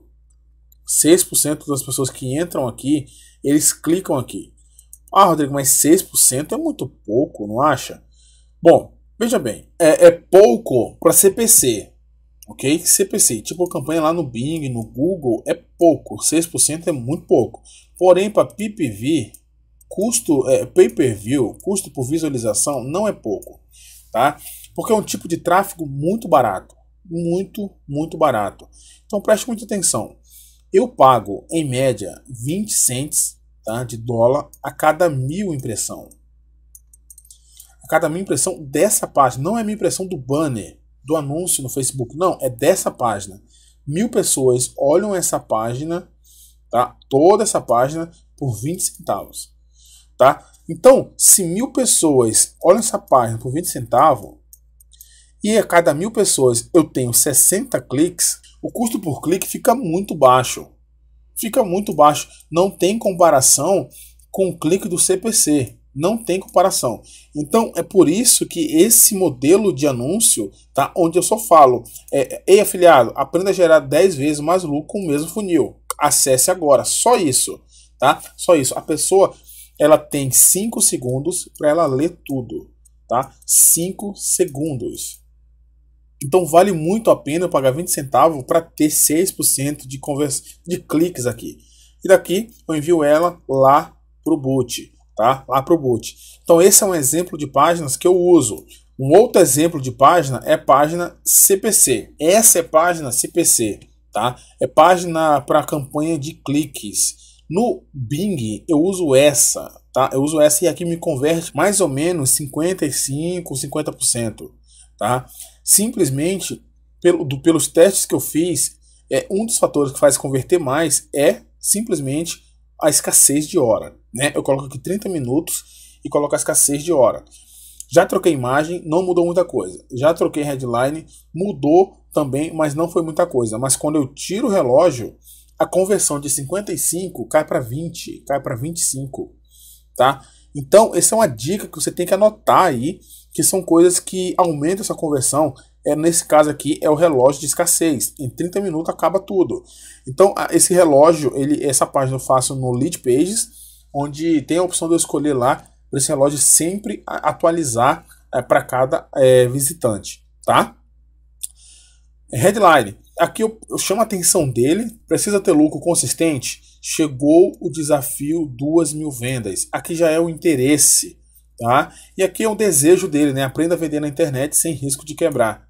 [SPEAKER 1] 6% das pessoas que entram aqui, eles clicam aqui. Ah, Rodrigo, mas 6% é muito pouco, não acha? Bom, veja bem, é, é pouco para CPC, ok? CPC, tipo campanha lá no Bing, no Google, é pouco. 6% é muito pouco. Porém, para PPV, custo é, pay-per-view, custo por visualização não é pouco, tá? Porque é um tipo de tráfego muito barato, muito, muito barato. Então preste muita atenção. Eu pago em média 20 cents tá, de dólar a cada mil impressão. A cada mil impressão dessa página, não é minha impressão do banner, do anúncio no Facebook, não, é dessa página. Mil pessoas olham essa página tá? Toda essa página por 20 centavos, tá? Então, se mil pessoas olham essa página por 20 centavos e a cada mil pessoas eu tenho 60 cliques, o custo por clique fica muito baixo. Fica muito baixo. Não tem comparação com o clique do CPC. Não tem comparação. Então é por isso que esse modelo de anúncio, tá? Onde eu só falo, é, ei afiliado, aprenda a gerar 10 vezes mais lucro com o mesmo funil acesse agora. Só isso, tá? Só isso. A pessoa ela tem 5 segundos para ela ler tudo, tá? 5 segundos. Então vale muito a pena pagar 20 centavos para ter 6% de conversa de cliques aqui. E daqui eu envio ela lá pro boot, tá? Lá pro boot. Então esse é um exemplo de páginas que eu uso. Um outro exemplo de página é página CPC. Essa é página CPC tá? É página para campanha de cliques. No Bing eu uso essa, tá? Eu uso essa e aqui me converte mais ou menos 55, 50%, tá? Simplesmente pelo, do, pelos testes que eu fiz, é um dos fatores que faz converter mais é simplesmente a escassez de hora, né? Eu coloco aqui 30 minutos e coloco a escassez de hora. Já troquei imagem, não mudou muita coisa. Já troquei headline, mudou também, mas não foi muita coisa. Mas quando eu tiro o relógio, a conversão de 55 cai para 20, cai para 25, tá? Então, essa é uma dica que você tem que anotar aí, que são coisas que aumentam essa conversão. É, nesse caso aqui é o relógio de escassez. Em 30 minutos acaba tudo. Então, esse relógio, ele, essa página eu faço no Lead Pages, onde tem a opção de eu escolher lá para esse relógio sempre atualizar é, para cada é, visitante, tá? É headline. Aqui eu, eu chamo a atenção dele. Precisa ter lucro consistente? Chegou o desafio duas mil vendas. Aqui já é o interesse. Tá? E aqui é o desejo dele, né? Aprenda a vender na internet sem risco de quebrar.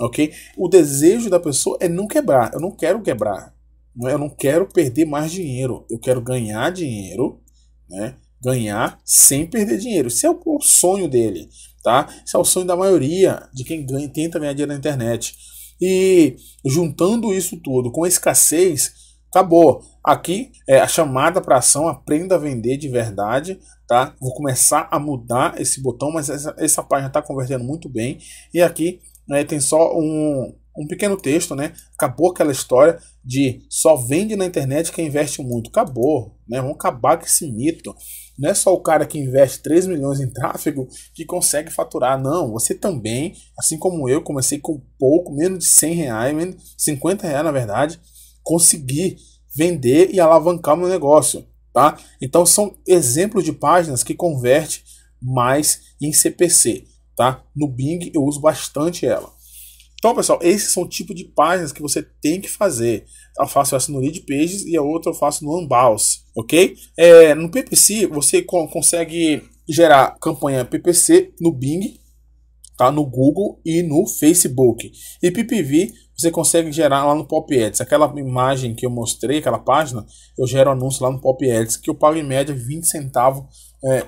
[SPEAKER 1] Ok? O desejo da pessoa é não quebrar. Eu não quero quebrar. Né? Eu não quero perder mais dinheiro. Eu quero ganhar dinheiro, né? Ganhar sem perder dinheiro. Esse é o sonho dele, tá? Esse é o sonho da maioria de quem ganha, tenta ganhar dinheiro na internet. E juntando isso tudo com escassez, acabou. Aqui é a chamada para ação, aprenda a vender de verdade, tá? Vou começar a mudar esse botão, mas essa, essa página está convertendo muito bem. E aqui né, tem só um, um pequeno texto, né? Acabou aquela história de só vende na internet quem investe muito. Acabou, né? Vamos acabar com esse mito. Não é só o cara que investe 3 milhões em tráfego que consegue faturar, não. Você também, assim como eu, comecei com pouco, menos de 100 reais, menos 50 reais na verdade, consegui vender e alavancar o meu negócio, tá? Então são exemplos de páginas que converte mais em CPC, tá? No Bing eu uso bastante ela. Então, pessoal, esses são o tipo de páginas que você tem que fazer. Eu faço essa no Lead Pages e a outra eu faço no Unbounce, ok? É, no PPC, você consegue gerar campanha PPC no Bing, tá? no Google e no Facebook. E PPV você consegue gerar lá no Pop Ads. Aquela imagem que eu mostrei, aquela página, eu gero anúncio lá no Pop Ads, que eu pago em média 20 centavos é,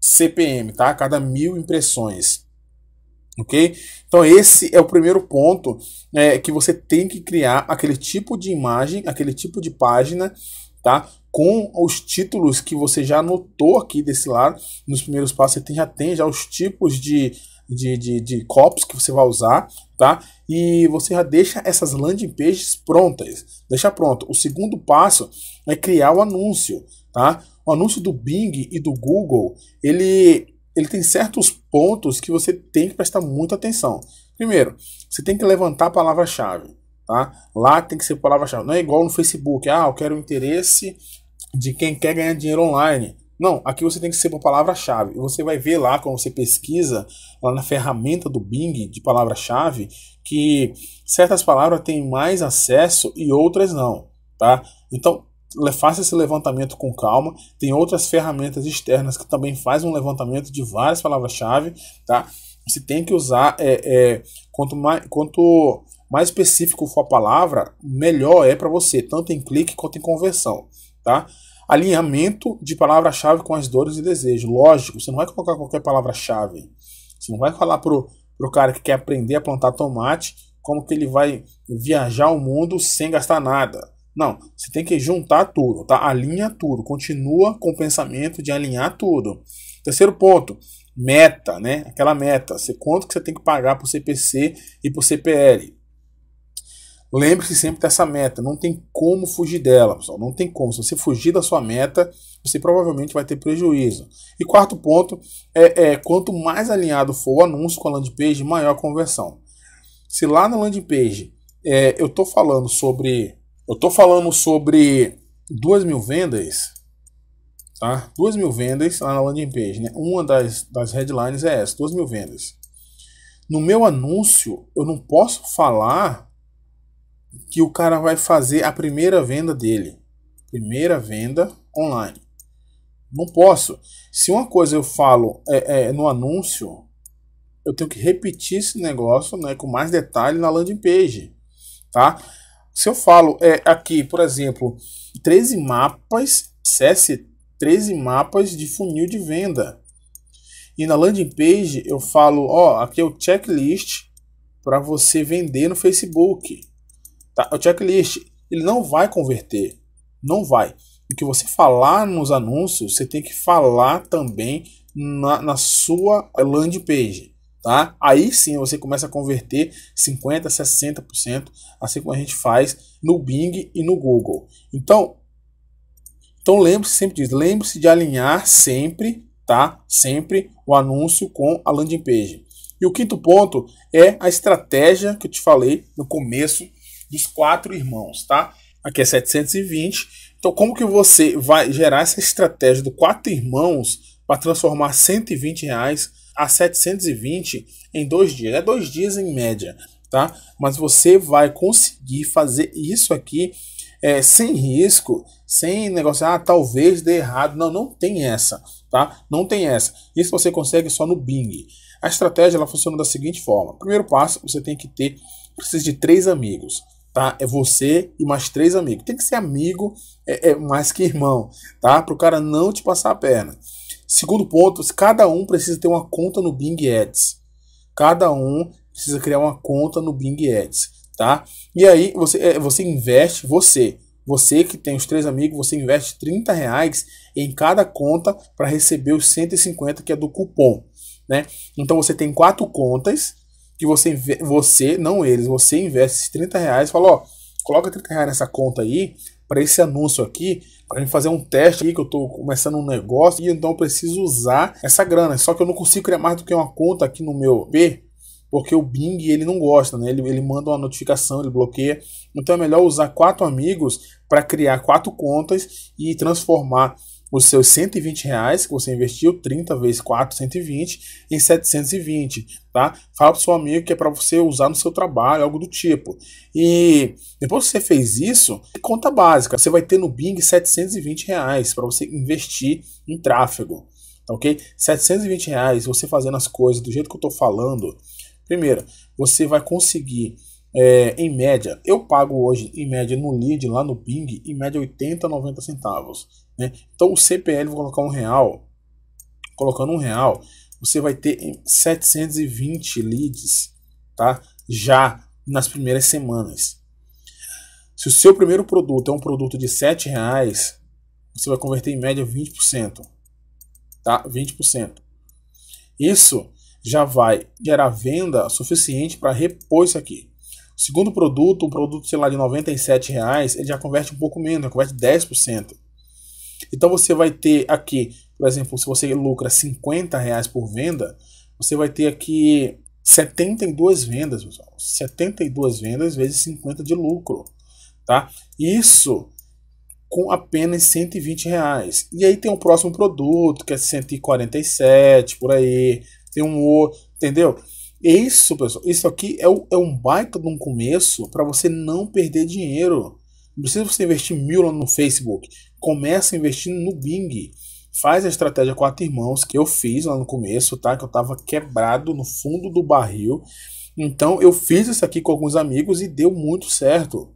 [SPEAKER 1] CPM, tá? Cada mil impressões ok? Então esse é o primeiro ponto é, que você tem que criar aquele tipo de imagem, aquele tipo de página, tá? Com os títulos que você já anotou aqui desse lado, nos primeiros passos você tem, já tem já os tipos de, de, de, de copos que você vai usar, tá? E você já deixa essas landing pages prontas, deixa pronto. O segundo passo é criar o anúncio, tá? O anúncio do Bing e do Google, ele ele tem certos pontos que você tem que prestar muita atenção. Primeiro, você tem que levantar a palavra-chave. Tá? Lá tem que ser palavra-chave. Não é igual no Facebook. Ah, eu quero o interesse de quem quer ganhar dinheiro online. Não, aqui você tem que ser por palavra-chave. Você vai ver lá quando você pesquisa, lá na ferramenta do Bing de palavra-chave, que certas palavras têm mais acesso e outras não, tá? Então, faça esse levantamento com calma. Tem outras ferramentas externas que também fazem um levantamento de várias palavras-chave, tá? Você tem que usar, é, é, quanto, mais, quanto mais específico for a palavra, melhor é para você, tanto em clique quanto em conversão, tá? Alinhamento de palavra-chave com as dores e desejos. Lógico, você não vai colocar qualquer palavra-chave. Você não vai falar pro cara que quer aprender a plantar tomate como que ele vai viajar o mundo sem gastar nada. Não, você tem que juntar tudo, tá? Alinha tudo, continua com o pensamento de alinhar tudo. Terceiro ponto, meta, né? Aquela meta, você quanto que você tem que pagar por CPC e por CPL. Lembre-se sempre dessa meta, não tem como fugir dela, pessoal, não tem como. Se você fugir da sua meta, você provavelmente vai ter prejuízo. E quarto ponto é, é quanto mais alinhado for o anúncio com a landing page, maior a conversão. Se lá na landing page é, eu estou falando sobre eu estou falando sobre duas mil vendas, tá? Duas mil vendas lá na landing page, né? Uma das, das headlines é essa, duas mil vendas. No meu anúncio, eu não posso falar que o cara vai fazer a primeira venda dele. Primeira venda online. Não posso. Se uma coisa eu falo é, é, no anúncio, eu tenho que repetir esse negócio né, com mais detalhe na landing page. Tá? Se eu falo é, aqui, por exemplo, 13 mapas, CS 13 mapas de funil de venda. E na landing page eu falo, ó, aqui é o checklist para você vender no Facebook. Tá? É o checklist, ele não vai converter, não vai. O que você falar nos anúncios, você tem que falar também na, na sua landing page tá? Aí sim você começa a converter 50, 60%, assim como a gente faz no Bing e no Google. Então, então lembre-se sempre disso, lembre-se de alinhar sempre, tá? Sempre o anúncio com a landing page. E o quinto ponto é a estratégia que eu te falei no começo dos quatro irmãos, tá? Aqui é 720. Então, como que você vai gerar essa estratégia do quatro irmãos para transformar 120 reais a 720 em dois dias. É dois dias em média, tá? Mas você vai conseguir fazer isso aqui é, sem risco, sem negócio, ah, talvez dê errado. Não, não tem essa, tá? Não tem essa. Isso você consegue só no Bing. A estratégia ela funciona da seguinte forma: primeiro passo, você tem que ter, precisa de três amigos, tá? É você e mais três amigos. Tem que ser amigo, é, é mais que irmão, tá? Para o cara não te passar a perna. Segundo ponto, cada um precisa ter uma conta no Bing Ads. Cada um precisa criar uma conta no Bing Ads, tá? E aí você, é, você investe, você, você que tem os três amigos, você investe 30 reais em cada conta para receber os 150 que é do cupom, né? Então você tem quatro contas que você, você não eles, você investe 30 reais e fala, ó, coloca 30 reais nessa conta aí para esse anúncio aqui, para fazer um teste aqui que eu estou começando um negócio e então eu preciso usar essa grana. Só que eu não consigo criar mais do que uma conta aqui no meu B, porque o Bing ele não gosta, né? Ele, ele manda uma notificação, ele bloqueia. Então é melhor usar quatro amigos para criar quatro contas e transformar os seus 120 reais que você investiu, 30 vezes 4, 120, em 720, tá? Fala pro seu amigo que é para você usar no seu trabalho, algo do tipo. E depois que você fez isso, conta básica, você vai ter no Bing 720 reais para você investir em tráfego, tá ok? 720 reais, você fazendo as coisas do jeito que eu tô falando, primeiro, você vai conseguir é, em média, eu pago hoje, em média, no lead lá no Bing, em média 80, 90 centavos. Né? Então o CPL, vou colocar um real, colocando um real, você vai ter 720 eh, leads tá? já nas primeiras semanas. Se o seu primeiro produto é um produto de 7 reais, você vai converter em média 20%. Tá? 20%. Isso já vai gerar venda suficiente para repor isso aqui. segundo produto, um produto, sei lá, de R$ reais, ele já converte um pouco menos, já converte 10%. Então você vai ter aqui, por exemplo, se você lucra 50 reais por venda, você vai ter aqui 72 vendas, pessoal. 72 vendas vezes 50 de lucro, tá? Isso com apenas 120 reais. E aí tem um próximo produto que é 147 por aí, tem um outro, entendeu? Isso, pessoal, isso aqui é, o, é um baita de um começo para você não perder dinheiro. Não precisa você investir mil no Facebook. Começa investindo no Bing. Faz a estratégia quatro irmãos que eu fiz lá no começo, tá? Que eu tava quebrado no fundo do barril. Então eu fiz isso aqui com alguns amigos e deu muito certo.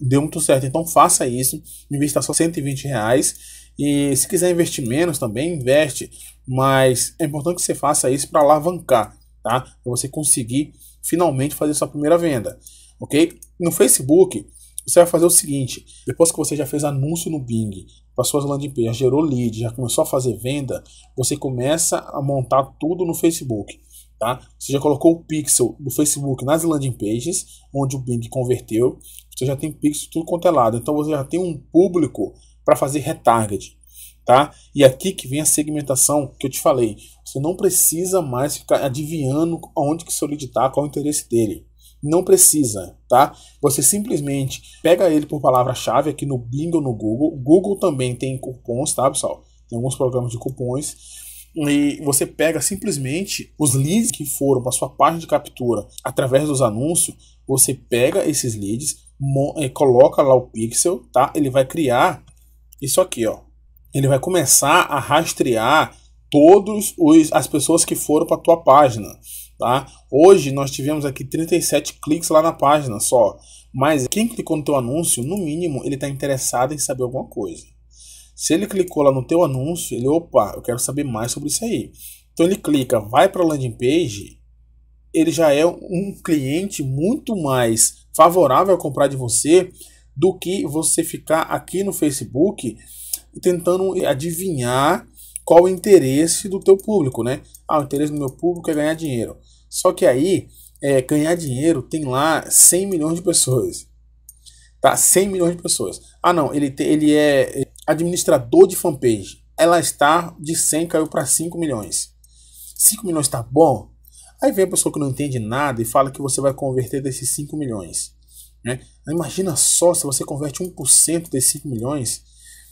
[SPEAKER 1] Deu muito certo. Então faça isso. Invista só 120 reais. E se quiser investir menos também, investe. Mas é importante que você faça isso para alavancar, tá? Para você conseguir finalmente fazer sua primeira venda. Ok? No Facebook, você vai fazer o seguinte: depois que você já fez anúncio no Bing, para suas landing pages, gerou lead, já começou a fazer venda, você começa a montar tudo no Facebook. Tá? Você já colocou o pixel do Facebook nas landing pages, onde o Bing converteu. Você já tem pixel tudo quanto é lado. Então você já tem um público para fazer retarget. Tá? E é aqui que vem a segmentação que eu te falei. Você não precisa mais ficar adivinhando aonde que seu lead está, qual o interesse dele. Não precisa, tá? Você simplesmente pega ele por palavra-chave aqui no Bing ou no Google. Google também tem cupons, tá, pessoal? Tem alguns programas de cupons. E você pega simplesmente os leads que foram para sua página de captura através dos anúncios. Você pega esses leads, eh, coloca lá o pixel, tá? Ele vai criar isso aqui, ó. Ele vai começar a rastrear todos os as pessoas que foram para tua página. Tá? Hoje nós tivemos aqui 37 cliques lá na página só, mas quem clicou no teu anúncio, no mínimo, ele está interessado em saber alguma coisa. Se ele clicou lá no teu anúncio, ele, opa, eu quero saber mais sobre isso aí. Então ele clica, vai para a landing page, ele já é um cliente muito mais favorável a comprar de você do que você ficar aqui no Facebook tentando adivinhar qual o interesse do teu público, né? Ah, o interesse do meu público é ganhar dinheiro. Só que aí, é, ganhar dinheiro tem lá 100 milhões de pessoas. Tá? 100 milhões de pessoas. Ah, não, ele, te, ele é, é administrador de fanpage. Ela está de 100, caiu para 5 milhões. 5 milhões está bom? Aí vem a pessoa que não entende nada e fala que você vai converter desses 5 milhões. Né? Imagina só se você converte 1% desses 5 milhões,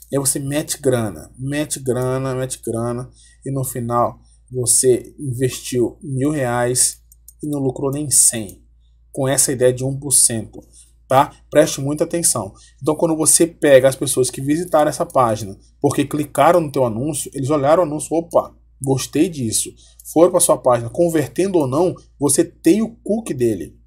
[SPEAKER 1] e aí você mete grana, mete grana, mete grana, e no final você investiu mil reais e não lucrou nem 100, com essa ideia de 1%. Tá? Preste muita atenção. Então, quando você pega as pessoas que visitaram essa página porque clicaram no teu anúncio, eles olharam o anúncio, opa, gostei disso. Foram para sua página, convertendo ou não, você tem o cookie dele.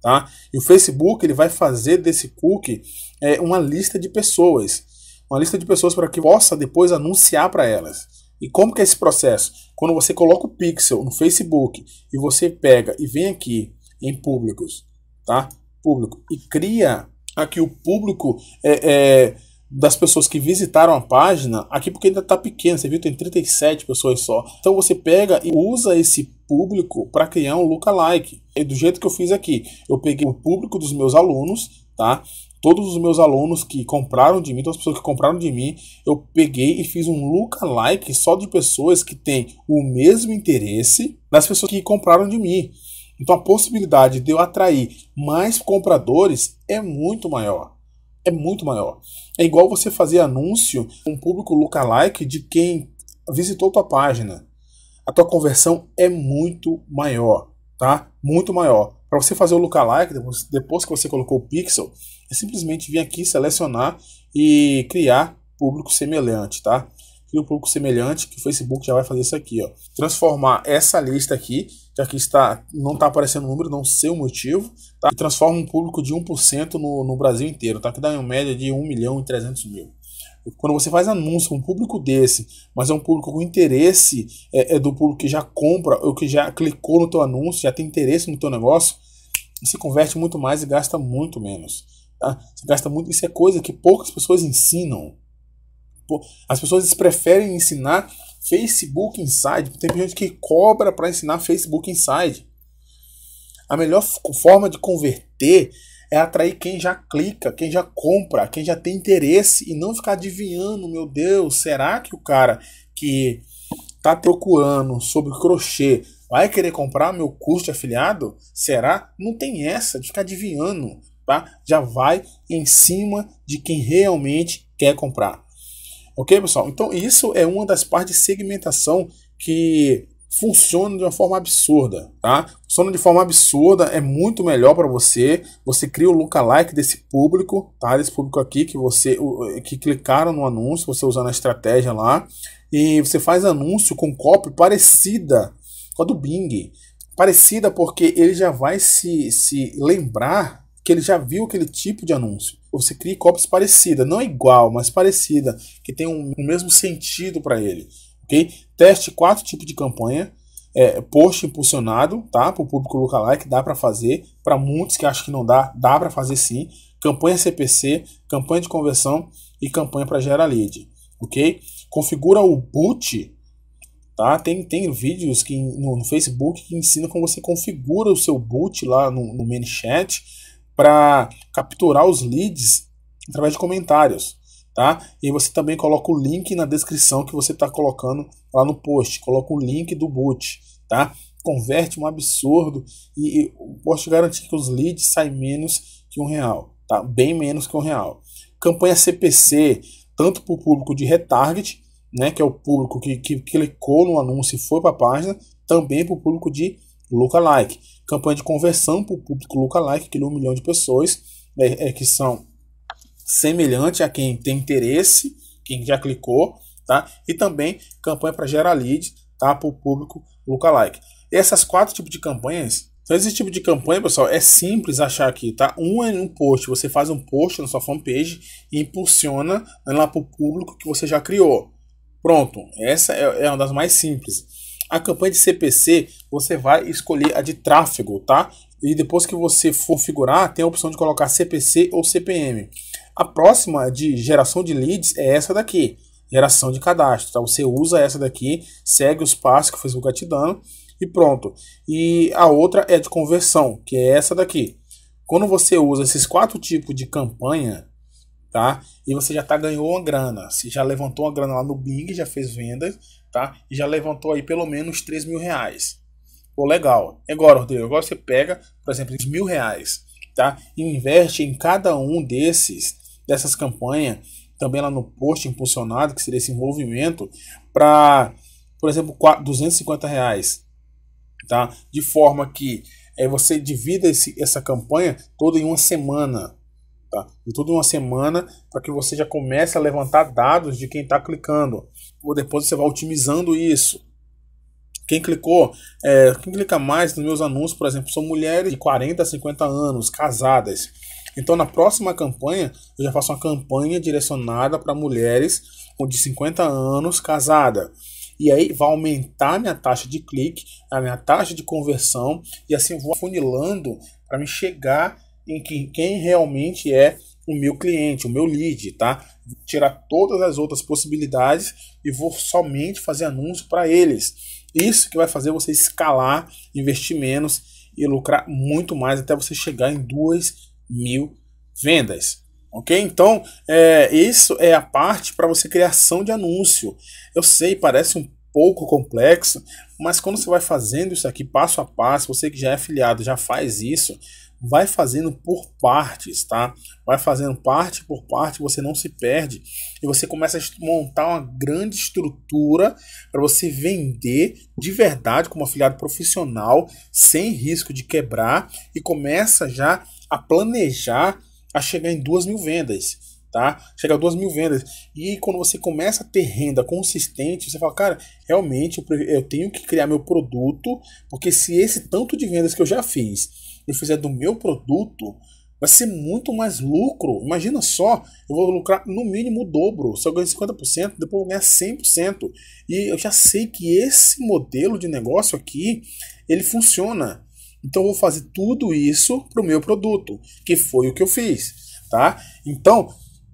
[SPEAKER 1] Tá? E o Facebook ele vai fazer desse cookie é, uma lista de pessoas. Uma lista de pessoas para que possa depois anunciar para elas. E como que é esse processo? Quando você coloca o pixel no Facebook e você pega e vem aqui em públicos, tá? Público e cria aqui o público é, é, das pessoas que visitaram a página, aqui porque ainda está pequeno, você viu, tem 37 pessoas só. Então você pega e usa esse público para criar um lookalike. É do jeito que eu fiz aqui, eu peguei o público dos meus alunos, tá? todos os meus alunos que compraram de mim, todas as pessoas que compraram de mim, eu peguei e fiz um lookalike só de pessoas que têm o mesmo interesse das pessoas que compraram de mim. Então a possibilidade de eu atrair mais compradores é muito maior. É muito maior. É igual você fazer anúncio com um público lookalike de quem visitou tua página. A tua conversão é muito maior, tá? Muito maior. Para você fazer o lookalike, depois que você colocou o pixel, é simplesmente vir aqui selecionar e criar público semelhante, tá? Cria um público semelhante que o Facebook já vai fazer isso aqui, ó. Transformar essa lista aqui, que aqui está, não está aparecendo o número, não sei o motivo, tá? E transforma um público de 1% no, no Brasil inteiro, tá? Que dá em média de 1 milhão e 300 mil. Quando você faz anúncio com um público desse, mas é um público com interesse, é, é do público que já compra ou que já clicou no teu anúncio, já tem interesse no teu negócio, se converte muito mais e gasta muito menos. Tá? Você gasta muito. Isso é coisa que poucas pessoas ensinam. As pessoas preferem ensinar Facebook Inside. Tem gente que cobra para ensinar Facebook Inside. A melhor forma de converter é atrair quem já clica, quem já compra, quem já tem interesse e não ficar adivinhando, meu Deus, será que o cara que está procurando sobre crochê vai querer comprar meu curso de afiliado? Será? Não tem essa de ficar adivinhando tá? Já vai em cima de quem realmente quer comprar. Ok, pessoal? Então, isso é uma das partes de segmentação que funciona de uma forma absurda, tá? Funciona de forma absurda, é muito melhor para você. Você cria o lookalike desse público, tá? Desse público aqui que você que clicaram no anúncio, você usando a estratégia lá, e você faz anúncio com copy parecida com a do Bing. Parecida porque ele já vai se, se lembrar que ele já viu aquele tipo de anúncio. Você cria cópias parecida, não igual, mas parecida, que tem um, o mesmo sentido para ele. Ok? Teste quatro tipos de campanha. É, post impulsionado, tá? Para o público lookalike, dá para fazer. Para muitos que acham que não dá, dá para fazer sim. Campanha CPC, campanha de conversão e campanha para gerar lead, ok? Configura o boot, tá? Tem, tem vídeos que no, no, Facebook que ensina como você configura o seu boot lá no, no ManyChat para capturar os leads através de comentários, tá? E você também coloca o link na descrição que você está colocando lá no post, coloca o link do boot, tá? Converte um absurdo e, e posso te garantir que os leads saem menos que um real, tá? Bem menos que um real. Campanha CPC, tanto para o público de retarget, né, que é o público que, que clicou no anúncio e foi para a página, também para o público de lookalike campanha de conversão para o público lookalike, é um milhão de pessoas é, é que são semelhante a quem tem interesse, quem já clicou, tá? E também campanha para gerar lead, tá? Para o público lookalike. E essas quatro tipos de campanhas então, esse tipo de campanha, pessoal, é simples achar aqui, tá? Um é um post. Você faz um post na sua fanpage e impulsiona né, lá para o público que você já criou. Pronto. Essa é, é uma das mais simples. A campanha de CPC, você vai escolher a de tráfego, tá? E depois que você configurar, tem a opção de colocar CPC ou CPM. A próxima de geração de leads é essa daqui, geração de cadastro. Tá? Você usa essa daqui, segue os passos que o Facebook está te dando e pronto. E a outra é de conversão, que é essa daqui. Quando você usa esses quatro tipos de campanha, tá? E você já tá ganhou uma grana, você já levantou uma grana lá no Bing, já fez vendas, tá? E já levantou aí pelo menos 3 mil reais. Pô, legal. Agora, Rodrigo, agora você pega, por exemplo, os mil reais, tá? E investe em cada um desses, dessas campanhas, também lá no post impulsionado, que seria esse envolvimento, para, por exemplo, 250 reais, tá? De forma que é, você divida esse, essa campanha toda em uma semana, tá? Em toda uma semana, para que você já comece a levantar dados de quem está clicando depois você vai otimizando isso. Quem clicou, é, quem clica mais nos meus anúncios, por exemplo, são mulheres de 40 a 50 anos, casadas. Então, na próxima campanha, eu já faço uma campanha direcionada para mulheres de 50 anos, casada. E aí vai aumentar a minha taxa de clique, a minha taxa de conversão, e assim eu vou funilando para me chegar em quem realmente é o meu cliente, o meu lead, tá? vou tirar todas as outras possibilidades e vou somente fazer anúncio para eles. Isso que vai fazer você escalar, investir menos e lucrar muito mais até você chegar em 2 mil vendas. Ok? Então, é, isso é a parte para você criação de anúncio. Eu sei, parece um pouco complexo, mas quando você vai fazendo isso aqui passo a passo, você que já é afiliado já faz isso, vai fazendo por partes, tá? Vai fazendo parte por parte, você não se perde e você começa a montar uma grande estrutura para você vender de verdade como afiliado profissional, sem risco de quebrar e começa já a planejar a chegar em duas mil vendas tá? Chega a duas mil vendas. E quando você começa a ter renda consistente, você fala, cara, realmente eu tenho que criar meu produto, porque se esse tanto de vendas que eu já fiz eu fizer do meu produto, vai ser muito mais lucro. Imagina só, eu vou lucrar no mínimo o dobro. Se eu ganho 50%, depois eu vou ganhar 100%. E eu já sei que esse modelo de negócio aqui, ele funciona. Então eu vou fazer tudo isso para o meu produto, que foi o que eu fiz. Tá? Então,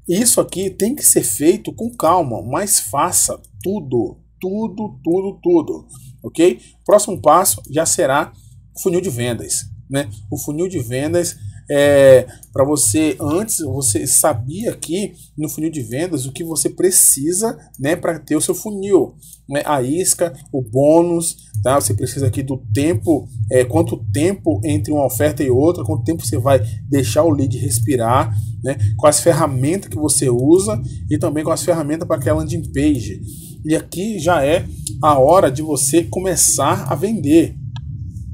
[SPEAKER 1] isso aqui tem que ser feito com calma, mas faça tudo, tudo, tudo, tudo. Ok? Próximo passo já será o funil de vendas né? O funil de vendas é para você antes você sabia aqui no funil de vendas o que você precisa, né, para ter o seu funil, né? A isca, o bônus, tá? Você precisa aqui do tempo, é, quanto tempo entre uma oferta e outra, quanto tempo você vai deixar o lead respirar, né? Quais ferramentas que você usa e também quais ferramentas para aquela landing page. E aqui já é a hora de você começar a vender,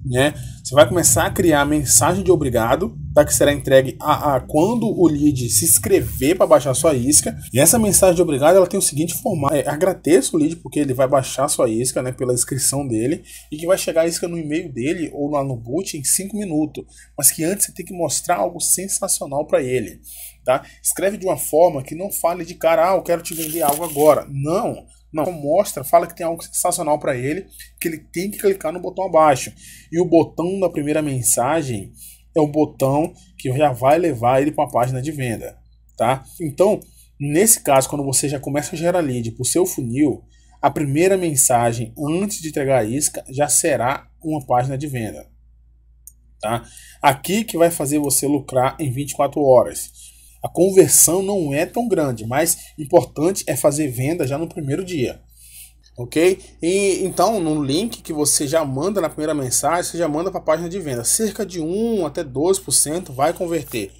[SPEAKER 1] né? Você vai começar a criar a mensagem de obrigado, tá? que será entregue a, a quando o lead se inscrever para baixar sua isca. E essa mensagem de obrigado ela tem o seguinte formato: é, agradeço o lead porque ele vai baixar sua isca né, pela inscrição dele e que vai chegar a isca no e-mail dele ou lá no boot em cinco minutos. Mas que antes você tem que mostrar algo sensacional para ele. Tá? Escreve de uma forma que não fale de cara, ah, eu quero te vender algo agora. Não! Não, mostra, fala que tem algo sensacional para ele, que ele tem que clicar no botão abaixo. E o botão da primeira mensagem é o botão que já vai levar ele para a página de venda, tá? Então, nesse caso, quando você já começa a gerar lead para o seu funil, a primeira mensagem antes de entregar a isca já será uma página de venda, tá? Aqui que vai fazer você lucrar em 24 horas a conversão não é tão grande, mas importante é fazer venda já no primeiro dia. Ok? E então, no link que você já manda na primeira mensagem, você já manda para a página de venda. Cerca de 1 até 12% vai converter,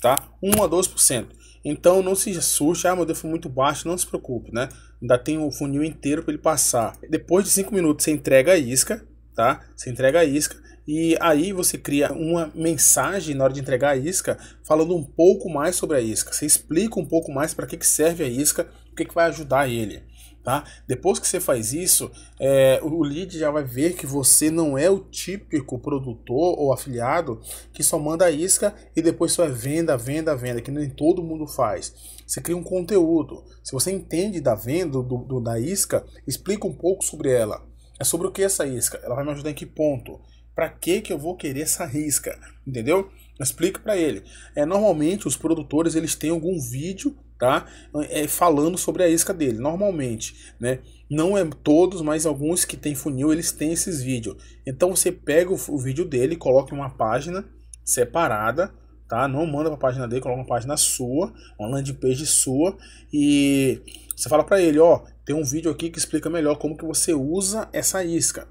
[SPEAKER 1] tá? 1 a 12%. Então, não se assuste, ah, meu Deus, foi muito baixo, não se preocupe, né? Ainda tem o funil inteiro para ele passar. Depois de 5 minutos, você entrega a isca, tá? Você entrega a isca e aí você cria uma mensagem na hora de entregar a isca, falando um pouco mais sobre a isca. Você explica um pouco mais para que, que serve a isca, o que, que vai ajudar ele. Tá? Depois que você faz isso, é, o lead já vai ver que você não é o típico produtor ou afiliado que só manda a isca e depois só é venda, venda, venda, que nem todo mundo faz. Você cria um conteúdo. Se você entende da venda, do, do da isca, explica um pouco sobre ela. É sobre o que essa isca? Ela vai me ajudar em que ponto? para que que eu vou querer essa risca, entendeu? Explica para ele. É normalmente os produtores eles têm algum vídeo, tá? É, falando sobre a isca dele, normalmente, né? Não é todos, mas alguns que têm funil eles têm esses vídeos. Então você pega o, o vídeo dele, coloca em uma página separada, tá? Não manda para a página dele, coloca uma página sua, uma landing page sua e você fala para ele, ó, tem um vídeo aqui que explica melhor como que você usa essa isca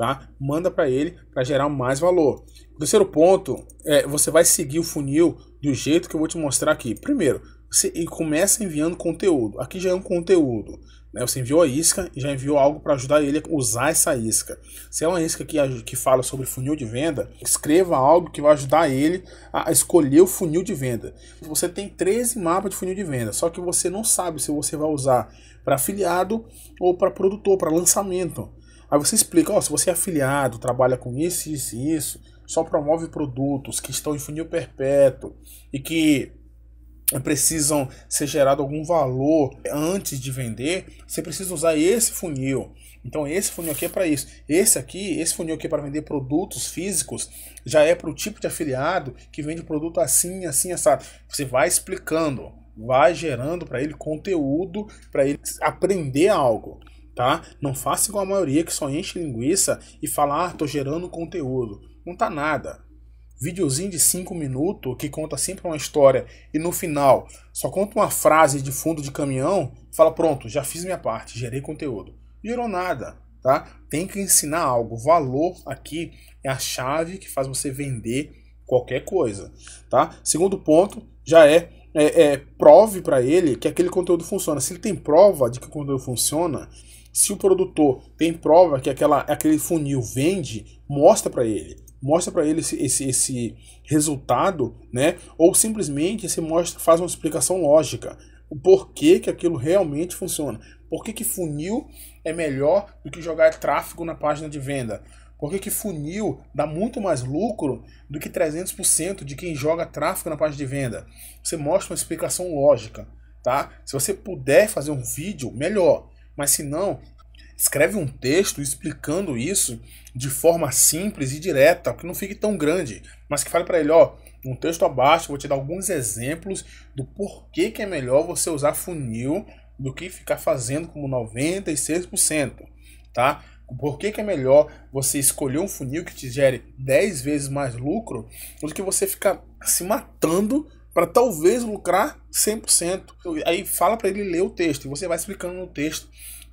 [SPEAKER 1] tá? Manda para ele para gerar mais valor. terceiro ponto é você vai seguir o funil do jeito que eu vou te mostrar aqui. Primeiro, você começa enviando conteúdo. Aqui já é um conteúdo. Né? Você enviou a isca e já enviou algo para ajudar ele a usar essa isca. Se é uma isca que, que fala sobre funil de venda, escreva algo que vai ajudar ele a escolher o funil de venda. Você tem 13 mapas de funil de venda, só que você não sabe se você vai usar para afiliado ou para produtor, para lançamento. Aí você explica, ó, oh, se você é afiliado, trabalha com isso, isso e isso, só promove produtos que estão em funil perpétuo e que precisam ser gerado algum valor antes de vender, você precisa usar esse funil. Então esse funil aqui é para isso. Esse aqui, esse funil aqui é para vender produtos físicos, já é para o tipo de afiliado que vende produto assim, assim, assado. Você vai explicando, vai gerando para ele conteúdo, para ele aprender algo tá? Não faça igual a maioria que só enche linguiça e fala, ah, tô gerando conteúdo. Não tá nada. Videozinho de 5 minutos que conta sempre uma história e no final só conta uma frase de fundo de caminhão, fala, pronto, já fiz minha parte, gerei conteúdo. Gerou nada, tá? Tem que ensinar algo. Valor aqui é a chave que faz você vender qualquer coisa, tá? Segundo ponto já é, é, é prove para ele que aquele conteúdo funciona. Se ele tem prova de que o conteúdo funciona, se o produtor tem prova que aquela, aquele funil vende, mostra para ele. Mostra para ele esse, esse, esse resultado, né? Ou simplesmente se mostra, faz uma explicação lógica. O porquê que aquilo realmente funciona. Por que, que funil é melhor do que jogar tráfego na página de venda? Por que, que funil dá muito mais lucro do que 300% de quem joga tráfego na página de venda? Você mostra uma explicação lógica, tá? Se você puder fazer um vídeo, melhor. Mas se não, escreve um texto explicando isso de forma simples e direta, que não fique tão grande, mas que fale para ele, ó, um texto abaixo, eu vou te dar alguns exemplos do porquê que é melhor você usar funil do que ficar fazendo como 96%, tá? Por que, que, é melhor você escolher um funil que te gere 10 vezes mais lucro do que você ficar se matando para talvez lucrar 100%. Aí fala para ele ler o texto, e você vai explicando no texto,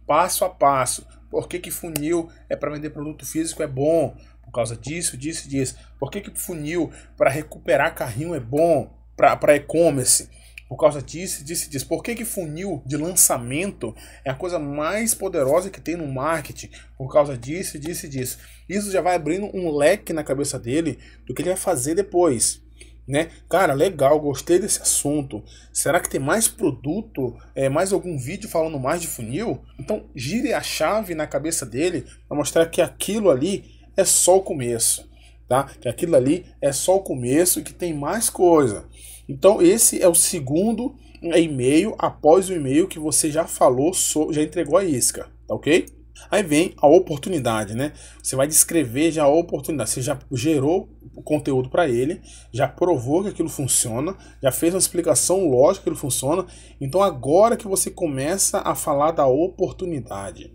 [SPEAKER 1] passo a passo, por que, que funil é para vender produto físico é bom, por causa disso, disso, disso. Por que, que funil para recuperar carrinho é bom, para e-commerce, por causa disso, disso, disso. Por que, que funil de lançamento é a coisa mais poderosa que tem no marketing, por causa disso, disso, disso. Isso já vai abrindo um leque na cabeça dele do que ele vai fazer depois né? Cara, legal, gostei desse assunto. Será que tem mais produto, é, mais algum vídeo falando mais de funil? Então gire a chave na cabeça dele para mostrar que aquilo ali é só o começo, tá? Que aquilo ali é só o começo e que tem mais coisa. Então esse é o segundo é, e-mail após o e-mail que você já falou, já entregou a isca, tá ok? Aí vem a oportunidade, né? Você vai descrever já a oportunidade. Você já gerou o conteúdo para ele, já provou que aquilo funciona, já fez uma explicação lógica que aquilo funciona. Então agora que você começa a falar da oportunidade.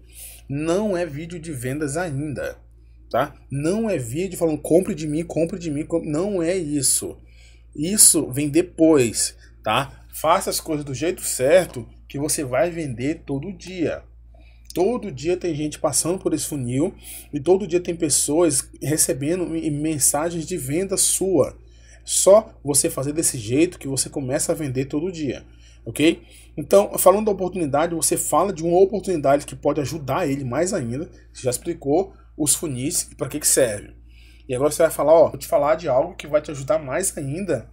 [SPEAKER 1] Não é vídeo de vendas ainda, tá? Não é vídeo falando compre de mim, compre de mim, compre... não é isso. Isso vem depois, tá? Faça as coisas do jeito certo que você vai vender todo dia. Todo dia tem gente passando por esse funil e todo dia tem pessoas recebendo mensagens de venda sua. Só você fazer desse jeito que você começa a vender todo dia, ok? Então, falando da oportunidade, você fala de uma oportunidade que pode ajudar ele mais ainda. Você já explicou os funis e para que, que serve. E agora você vai falar, ó, vou te falar de algo que vai te ajudar mais ainda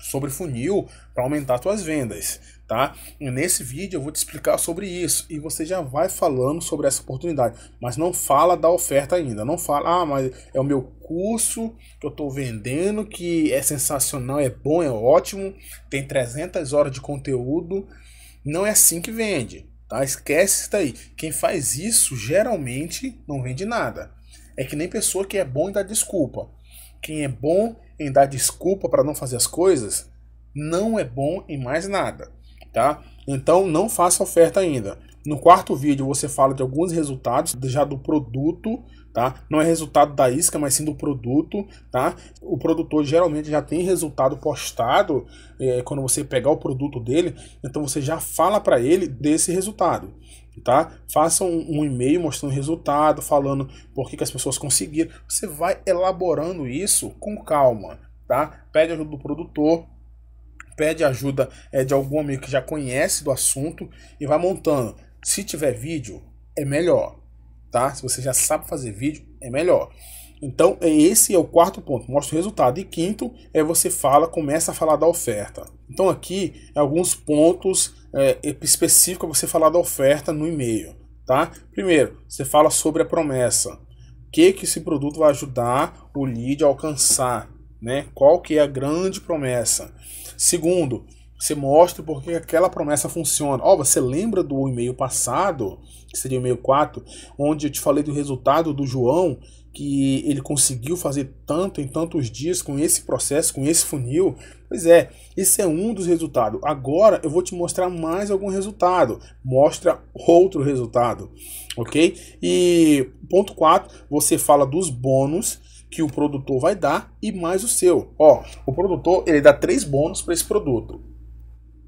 [SPEAKER 1] sobre funil para aumentar suas vendas tá? E nesse vídeo eu vou te explicar sobre isso e você já vai falando sobre essa oportunidade, mas não fala da oferta ainda, não fala, ah, mas é o meu curso que eu estou vendendo, que é sensacional, é bom, é ótimo, tem 300 horas de conteúdo, não é assim que vende, tá? Esquece isso daí. Quem faz isso geralmente não vende nada. É que nem pessoa que é bom em dar desculpa. Quem é bom em dar desculpa para não fazer as coisas não é bom em mais nada tá? Então não faça oferta ainda. No quarto vídeo você fala de alguns resultados já do produto, tá? Não é resultado da isca, mas sim do produto, tá? O produtor geralmente já tem resultado postado é, quando você pegar o produto dele, então você já fala para ele desse resultado, tá? Faça um, um e-mail mostrando o resultado, falando por que, que as pessoas conseguiram. Você vai elaborando isso com calma, tá? Pede ajuda do produtor, pede ajuda é, de algum amigo que já conhece do assunto e vai montando. Se tiver vídeo, é melhor, tá? Se você já sabe fazer vídeo, é melhor. Então, é, esse é o quarto ponto, mostra o resultado. E quinto, é você fala, começa a falar da oferta. Então, aqui, é alguns pontos é, específicos para você falar da oferta no e-mail, tá? Primeiro, você fala sobre a promessa. O que, que esse produto vai ajudar o lead a alcançar, né? Qual que é a grande promessa? Segundo, você mostra porque aquela promessa funciona. Ó, oh, você lembra do e-mail passado, que seria o e-mail 4, onde eu te falei do resultado do João, que ele conseguiu fazer tanto em tantos dias com esse processo, com esse funil? Pois é, esse é um dos resultados. Agora eu vou te mostrar mais algum resultado. Mostra outro resultado, ok? E ponto 4, você fala dos bônus que o produtor vai dar e mais o seu. Ó, o produtor ele dá três bônus para esse produto.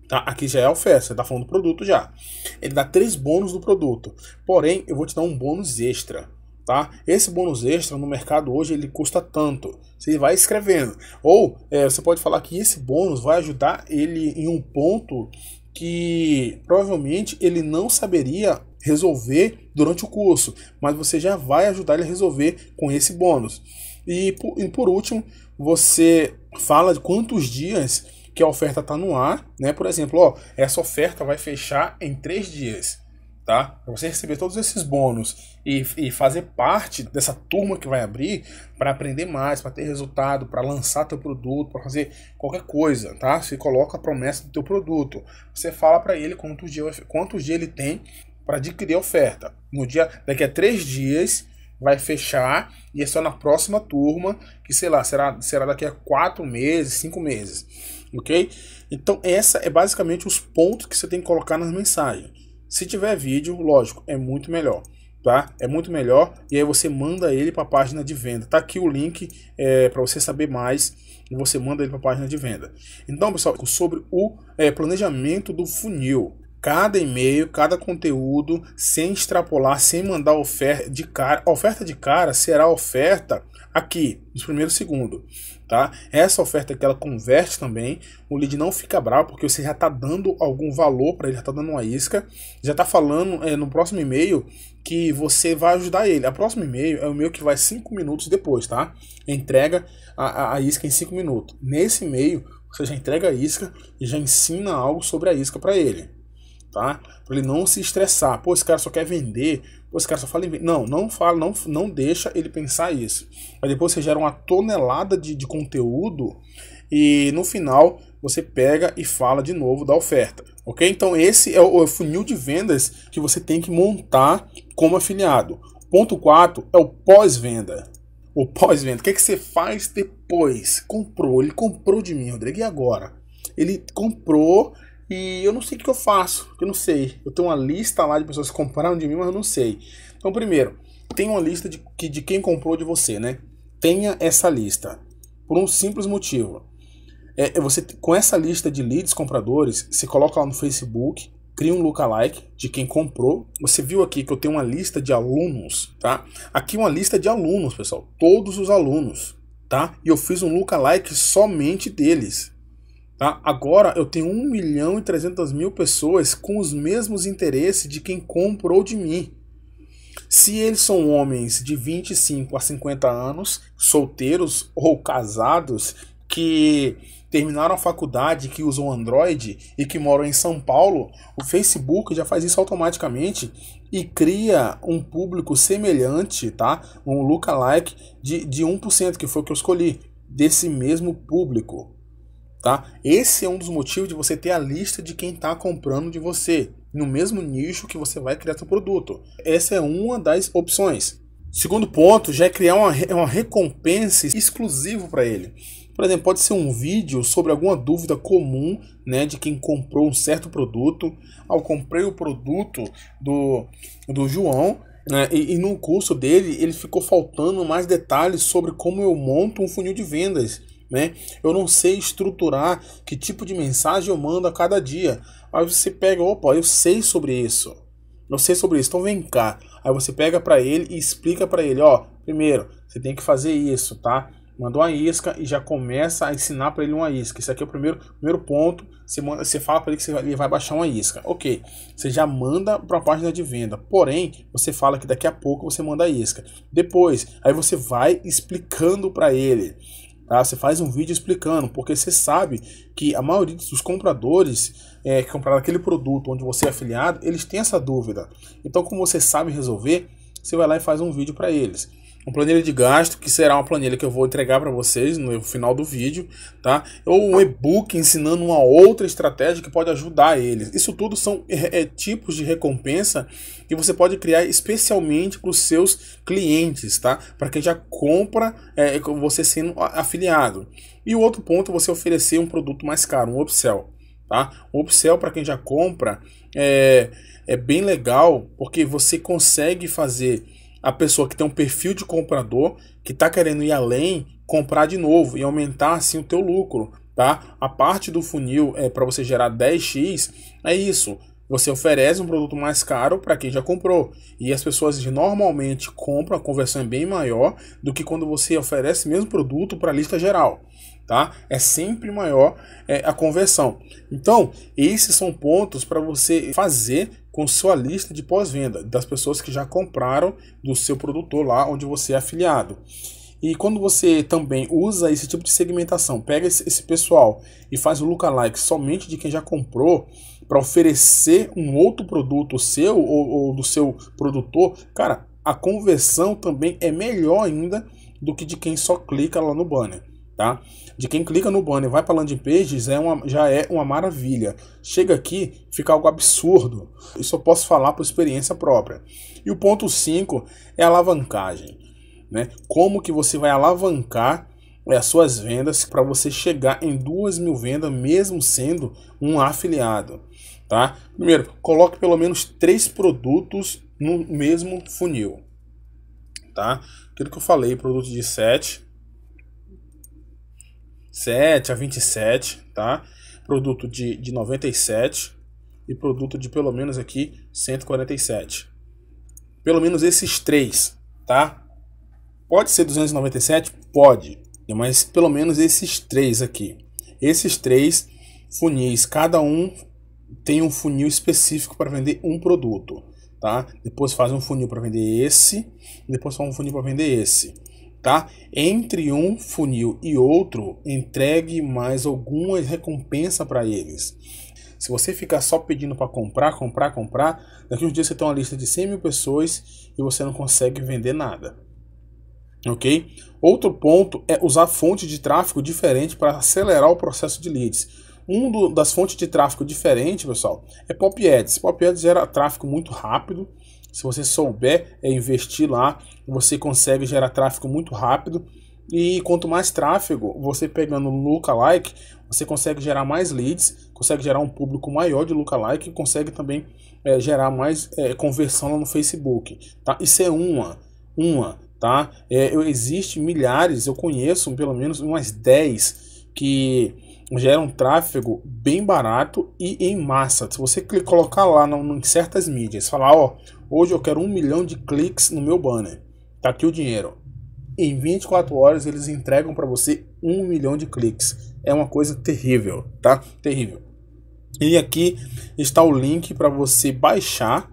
[SPEAKER 1] Tá? Aqui já é a oferta, você tá falando do produto já. Ele dá três bônus do produto. Porém, eu vou te dar um bônus extra. Tá? Esse bônus extra no mercado hoje ele custa tanto. Você vai escrevendo. Ou é, você pode falar que esse bônus vai ajudar ele em um ponto que provavelmente ele não saberia resolver durante o curso, mas você já vai ajudar ele a resolver com esse bônus. E por, e por último, você fala de quantos dias que a oferta está no ar, né? Por exemplo, ó, essa oferta vai fechar em três dias, tá? Para você receber todos esses bônus e, e fazer parte dessa turma que vai abrir para aprender mais, para ter resultado, para lançar teu produto, para fazer qualquer coisa, tá? Você coloca a promessa do teu produto, você fala para ele quantos dias, quantos dias ele tem para adquirir a oferta. No dia, daqui a três dias vai fechar e é só na próxima turma, que sei lá, será, será daqui a quatro meses, cinco meses, ok? Então, essa é basicamente os pontos que você tem que colocar nas mensagens. Se tiver vídeo, lógico, é muito melhor, tá? É muito melhor e aí você manda ele para a página de venda. Tá aqui o link é, para você saber mais e você manda ele para a página de venda. Então, pessoal, sobre o é, planejamento do funil, cada e-mail, cada conteúdo, sem extrapolar, sem mandar oferta de cara. oferta de cara será oferta aqui, nos primeiros segundos, tá? Essa oferta que ela converte também, o lead não fica bravo porque você já está dando algum valor para ele, já está dando uma isca, já está falando é, no próximo e-mail que você vai ajudar ele. A próximo e-mail é o meu que vai 5 minutos depois, tá? Entrega a, a, a isca em 5 minutos. Nesse e-mail, você já entrega a isca e já ensina algo sobre a isca para ele tá? Para ele não se estressar. Pô, esse cara só quer vender. Pô, esse cara só fala em vender. Não, não fala, não, não deixa ele pensar isso. Aí depois você gera uma tonelada de, de conteúdo e no final você pega e fala de novo da oferta. Ok? Então esse é o funil de vendas que você tem que montar como afiliado. Ponto 4 é o pós-venda. O pós-venda. O que, é que você faz depois? Comprou, ele comprou de mim, Rodrigo, e agora? Ele comprou, e eu não sei o que eu faço, eu não sei. Eu tenho uma lista lá de pessoas que compraram de mim, mas eu não sei. Então, primeiro, tem uma lista de, de quem comprou de você, né? Tenha essa lista. Por um simples motivo. É, é, você Com essa lista de leads compradores, você coloca lá no Facebook, cria um lookalike de quem comprou. Você viu aqui que eu tenho uma lista de alunos, tá? Aqui uma lista de alunos, pessoal. Todos os alunos, tá? E eu fiz um lookalike somente deles. Tá? Agora eu tenho 1 milhão e 300 mil pessoas com os mesmos interesses de quem comprou de mim. Se eles são homens de 25 a 50 anos, solteiros ou casados, que terminaram a faculdade, que usam Android e que moram em São Paulo, o Facebook já faz isso automaticamente e cria um público semelhante, tá? Um lookalike de, de 1%, que foi o que eu escolhi, desse mesmo público tá? Esse é um dos motivos de você ter a lista de quem está comprando de você, no mesmo nicho que você vai criar seu produto. Essa é uma das opções. Segundo ponto, já é criar uma, uma recompensa exclusiva para ele. Por exemplo, pode ser um vídeo sobre alguma dúvida comum né, de quem comprou um certo produto. Ao ah, comprei o produto do, do João né, e, e, no curso dele ele ficou faltando mais detalhes sobre como eu monto um funil de vendas né? Eu não sei estruturar que tipo de mensagem eu mando a cada dia. Aí você pega, opa, eu sei sobre isso. Eu sei sobre isso, então vem cá. Aí você pega para ele e explica para ele, ó, primeiro, você tem que fazer isso, tá? Mandou uma isca e já começa a ensinar para ele uma isca. Isso aqui é o primeiro, primeiro ponto. Você, manda, você fala para ele que você, ele vai baixar uma isca. Ok. Você já manda para a página de venda. Porém, você fala que daqui a pouco você manda a isca. Depois, aí você vai explicando para ele. Tá? Você faz um vídeo explicando, porque você sabe que a maioria dos compradores é, que compraram aquele produto onde você é afiliado, eles têm essa dúvida. Então, como você sabe resolver, você vai lá e faz um vídeo para eles uma planilha de gasto, que será uma planilha que eu vou entregar para vocês no final do vídeo, tá? Ou um e-book ensinando uma outra estratégia que pode ajudar eles. Isso tudo são é, é tipos de recompensa que você pode criar especialmente para os seus clientes, tá? Para quem já compra é, é você sendo afiliado. E o outro ponto é você oferecer um produto mais caro, um upsell. Tá? O upsell para quem já compra é, é bem legal porque você consegue fazer a pessoa que tem um perfil de comprador, que está querendo ir além, comprar de novo e aumentar assim o teu lucro, tá? A parte do funil é para você gerar 10x, é isso. Você oferece um produto mais caro para quem já comprou. E as pessoas normalmente compram, a conversão é bem maior do que quando você oferece o mesmo produto para a lista geral tá? É sempre maior é, a conversão. Então, esses são pontos para você fazer com sua lista de pós-venda das pessoas que já compraram do seu produtor lá onde você é afiliado. E quando você também usa esse tipo de segmentação, pega esse, esse pessoal e faz o lookalike somente de quem já comprou para oferecer um outro produto seu ou, ou do seu produtor, cara, a conversão também é melhor ainda do que de quem só clica lá no banner tá? De quem clica no banner e vai para landing pages é uma, já é uma maravilha. Chega aqui, fica algo absurdo. Isso eu posso falar por experiência própria. E o ponto 5 é alavancagem, né? Como que você vai alavancar é, as suas vendas para você chegar em duas mil vendas mesmo sendo um afiliado, tá? Primeiro, coloque pelo menos três produtos no mesmo funil, tá? Aquilo que eu falei, produto de 7, 7 a 27, tá? Produto de, de 97 e produto de pelo menos aqui 147. Pelo menos esses três, tá? Pode ser 297? Pode. Né? Mas pelo menos esses três aqui. Esses três funis, cada um tem um funil específico para vender um produto, tá? Depois faz um funil para vender esse, depois faz um funil para vender esse tá? Entre um funil e outro, entregue mais alguma recompensa para eles. Se você ficar só pedindo para comprar, comprar, comprar, daqui uns dias você tem uma lista de 100 mil pessoas e você não consegue vender nada. Ok? Outro ponto é usar fontes de tráfego diferente para acelerar o processo de leads. Um do, das fontes de tráfego diferente, pessoal, é Pop Ads. Pop Ads gera tráfego muito rápido se você souber é, investir lá, você consegue gerar tráfego muito rápido. E quanto mais tráfego, você pegando lookalike, você consegue gerar mais leads, consegue gerar um público maior de lookalike e consegue também é, gerar mais é, conversão lá no Facebook. Tá? Isso é uma, uma, tá? É, eu, existe milhares, eu conheço pelo menos umas 10 que geram tráfego bem barato e em massa. Se você colocar lá no, em certas mídias, falar, ó, Hoje eu quero um milhão de cliques no meu banner. Tá aqui o dinheiro. Em 24 horas eles entregam para você um milhão de cliques. É uma coisa terrível, tá? Terrível. E aqui está o link para você baixar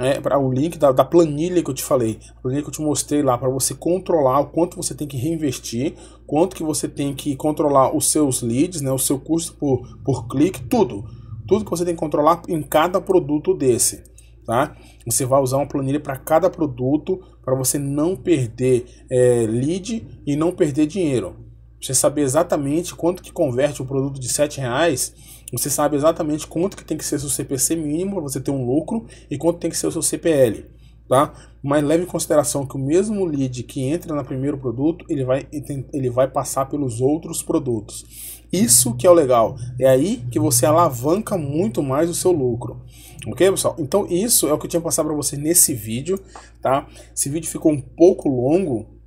[SPEAKER 1] é, né? para o link da, da, planilha que eu te falei, a planilha que eu te mostrei lá para você controlar o quanto você tem que reinvestir, quanto que você tem que controlar os seus leads, né, o seu custo por, por clique, tudo, tudo que você tem que controlar em cada produto desse tá? Você vai usar uma planilha para cada produto para você não perder é, lead e não perder dinheiro. Você sabe exatamente quanto que converte o produto de sete reais, você sabe exatamente quanto que tem que ser seu CPC mínimo para você ter um lucro e quanto tem que ser o seu CPL, tá? Mas leve em consideração que o mesmo lead que entra no primeiro produto, ele vai, ele vai passar pelos outros produtos. Isso que é o legal. É aí que você alavanca muito mais o seu lucro. Ok, pessoal? Então isso é o que eu tinha passado para você nesse vídeo, tá? Esse vídeo ficou um pouco longo,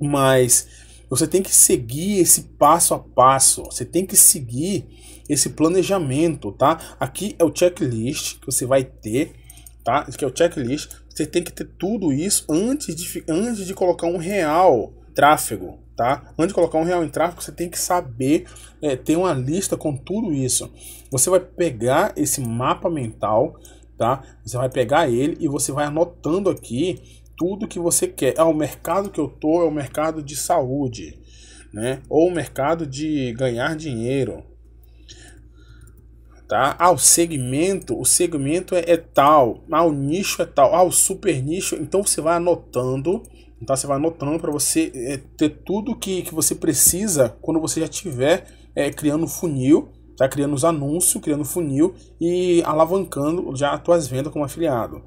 [SPEAKER 1] mas você tem que seguir esse passo a passo, você tem que seguir esse planejamento, tá? Aqui é o checklist que você vai ter, tá? Aqui é o checklist, você tem que ter tudo isso antes de, antes de colocar um real tráfego, tá? Antes de colocar um real em tráfego, você tem que saber é, ter uma lista com tudo isso. Você vai pegar esse mapa mental, tá? Você vai pegar ele e você vai anotando aqui tudo que você quer. Ah, o mercado que eu tô é o mercado de saúde, né? Ou o mercado de ganhar dinheiro, tá? Ah, o segmento, o segmento é, é, tal, ah, o nicho é tal, ah, o super nicho. Então você vai anotando então você vai anotando para você é, ter tudo que, que você precisa quando você já estiver é, eh, criando funil, tá? criando os anúncios, criando funil e alavancando já as tuas vendas como afiliado.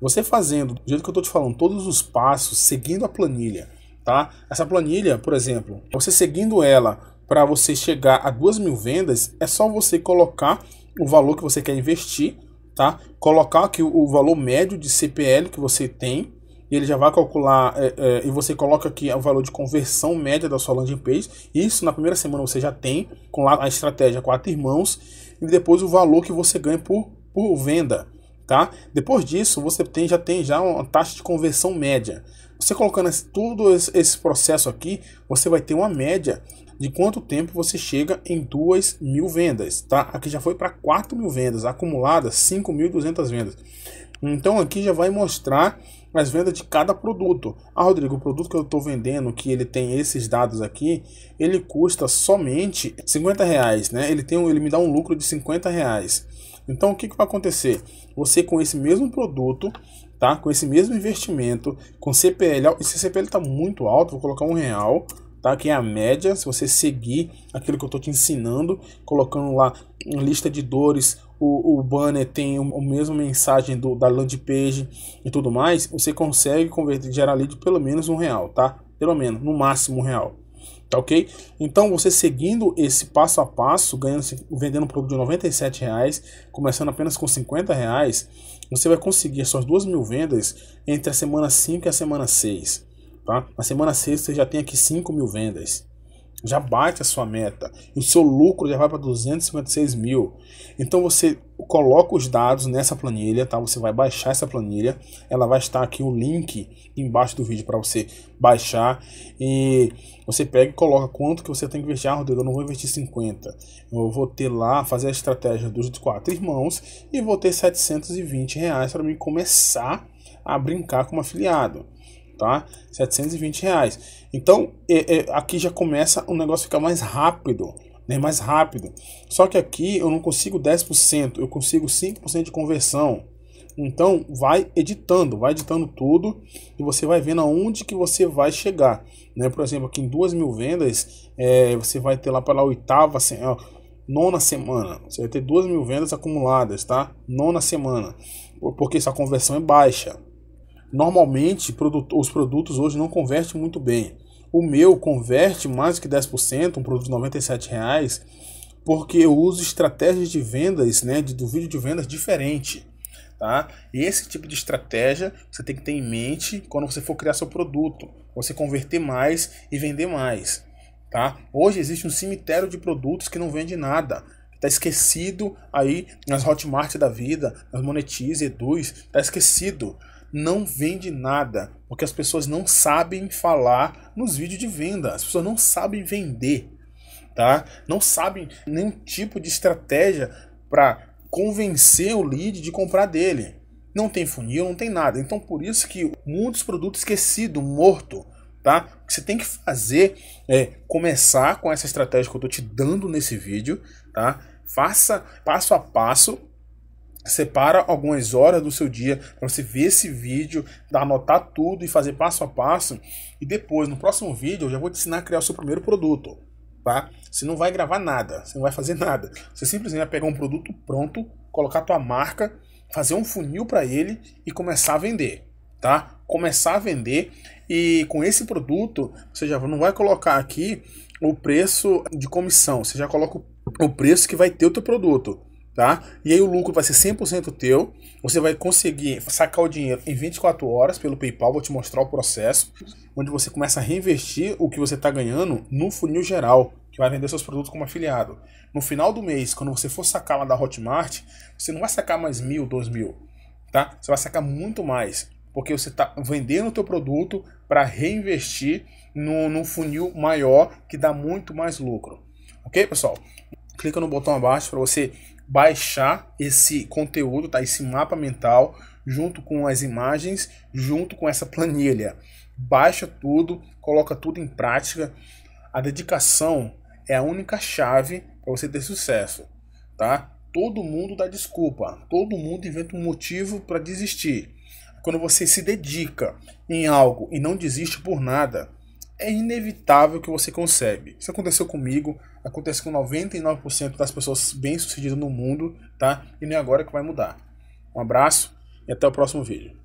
[SPEAKER 1] Você fazendo do jeito que eu estou te falando, todos os passos, seguindo a planilha, tá? Essa planilha, por exemplo, você seguindo ela para você chegar a duas mil vendas, é só você colocar o valor que você quer investir, tá? Colocar aqui o valor médio de CPL que você tem, e ele já vai calcular é, é, e você coloca aqui o valor de conversão média da sua landing page. Isso na primeira semana você já tem com a estratégia quatro irmãos e depois o valor que você ganha por, por venda, tá? Depois disso você tem já tem já uma taxa de conversão média. Você colocando esse, todo esse processo aqui, você vai ter uma média de quanto tempo você chega em 2 mil vendas, tá? Aqui já foi para 4 mil vendas, acumuladas 5.200 vendas. Então aqui já vai mostrar mas venda de cada produto. Ah, Rodrigo, o produto que eu estou vendendo, que ele tem esses dados aqui, ele custa somente 50 reais, né? Ele, tem, ele me dá um lucro de 50 reais. Então, o que, que vai acontecer? Você com esse mesmo produto, tá? Com esse mesmo investimento, com CPL, esse CPL está muito alto, vou colocar um real, tá? Que é a média, se você seguir aquilo que eu estou te ensinando, colocando lá lista de dores o, o banner tem o, a mesma mensagem do, da landing page e tudo mais, você consegue converter, gerar lead pelo menos um real, tá? Pelo menos, no máximo um real. Tá ok? Então você seguindo esse passo a passo, ganhando, vendendo um produto de 97 reais, começando apenas com 50 reais, você vai conseguir suas duas mil vendas entre a semana 5 e a semana 6. Tá? Na semana 6 você já tem aqui 5 mil vendas já bate a sua meta. E o seu lucro já vai para 256 mil. Então você coloca os dados nessa planilha, tá? Você vai baixar essa planilha. Ela vai estar aqui o link embaixo do vídeo para você baixar. E você pega e coloca quanto que você tem que investir. Ah, Rodrigo, eu não vou investir 50. Eu vou ter lá, fazer a estratégia dos quatro irmãos e vou ter 720 reais para me começar a brincar como afiliado tá? 720 reais. Então, é, é, aqui já começa o negócio ficar mais rápido, né? Mais rápido. Só que aqui eu não consigo 10%, eu consigo 5% de conversão. Então, vai editando, vai editando tudo e você vai vendo aonde que você vai chegar. Né? Por exemplo, aqui em duas mil vendas, é, você vai ter lá pela oitava, assim, ó, nona semana. Você vai ter duas mil vendas acumuladas, tá? Nona semana. Porque sua conversão é baixa. Normalmente, os produtos hoje não convertem muito bem. O meu converte mais que 10%, um produto de R$ reais, porque eu uso estratégias de vendas, né, do vídeo de vendas diferente. Tá? E esse tipo de estratégia você tem que ter em mente quando você for criar seu produto, você converter mais e vender mais, tá? Hoje existe um cemitério de produtos que não vende nada, tá esquecido aí nas Hotmart da vida, nas Monetize, Eduz, tá esquecido não vende nada, porque as pessoas não sabem falar nos vídeos de venda, as pessoas não sabem vender, tá? Não sabem nenhum tipo de estratégia para convencer o lead de comprar dele. Não tem funil, não tem nada. Então por isso que muitos produtos esquecido, morto, tá? O que você tem que fazer é começar com essa estratégia que eu tô te dando nesse vídeo, tá? Faça passo a passo separa algumas horas do seu dia para você ver esse vídeo, anotar tudo e fazer passo a passo. E depois, no próximo vídeo, eu já vou te ensinar a criar o seu primeiro produto. Tá? Você não vai gravar nada, você não vai fazer nada. Você simplesmente vai pegar um produto pronto, colocar a tua marca, fazer um funil para ele e começar a vender. Tá? Começar a vender e com esse produto você já não vai colocar aqui o preço de comissão, você já coloca o preço que vai ter o teu produto tá? E aí o lucro vai ser 100% teu. Você vai conseguir sacar o dinheiro em 24 horas pelo PayPal, vou te mostrar o processo, onde você começa a reinvestir o que você está ganhando no funil geral, que vai vender seus produtos como afiliado. No final do mês, quando você for sacar lá da Hotmart, você não vai sacar mais mil, dois mil, tá? Você vai sacar muito mais, porque você está vendendo o teu produto para reinvestir no, num funil maior que dá muito mais lucro. Ok, pessoal? Clica no botão abaixo para você baixar esse conteúdo, tá? Esse mapa mental junto com as imagens, junto com essa planilha. Baixa tudo, coloca tudo em prática. A dedicação é a única chave para você ter sucesso, tá? Todo mundo dá desculpa, todo mundo inventa um motivo para desistir. Quando você se dedica em algo e não desiste por nada, é inevitável que você concebe. Isso aconteceu comigo, acontece com 99% das pessoas bem-sucedidas no mundo, tá? E nem é agora que vai mudar. Um abraço e até o próximo vídeo.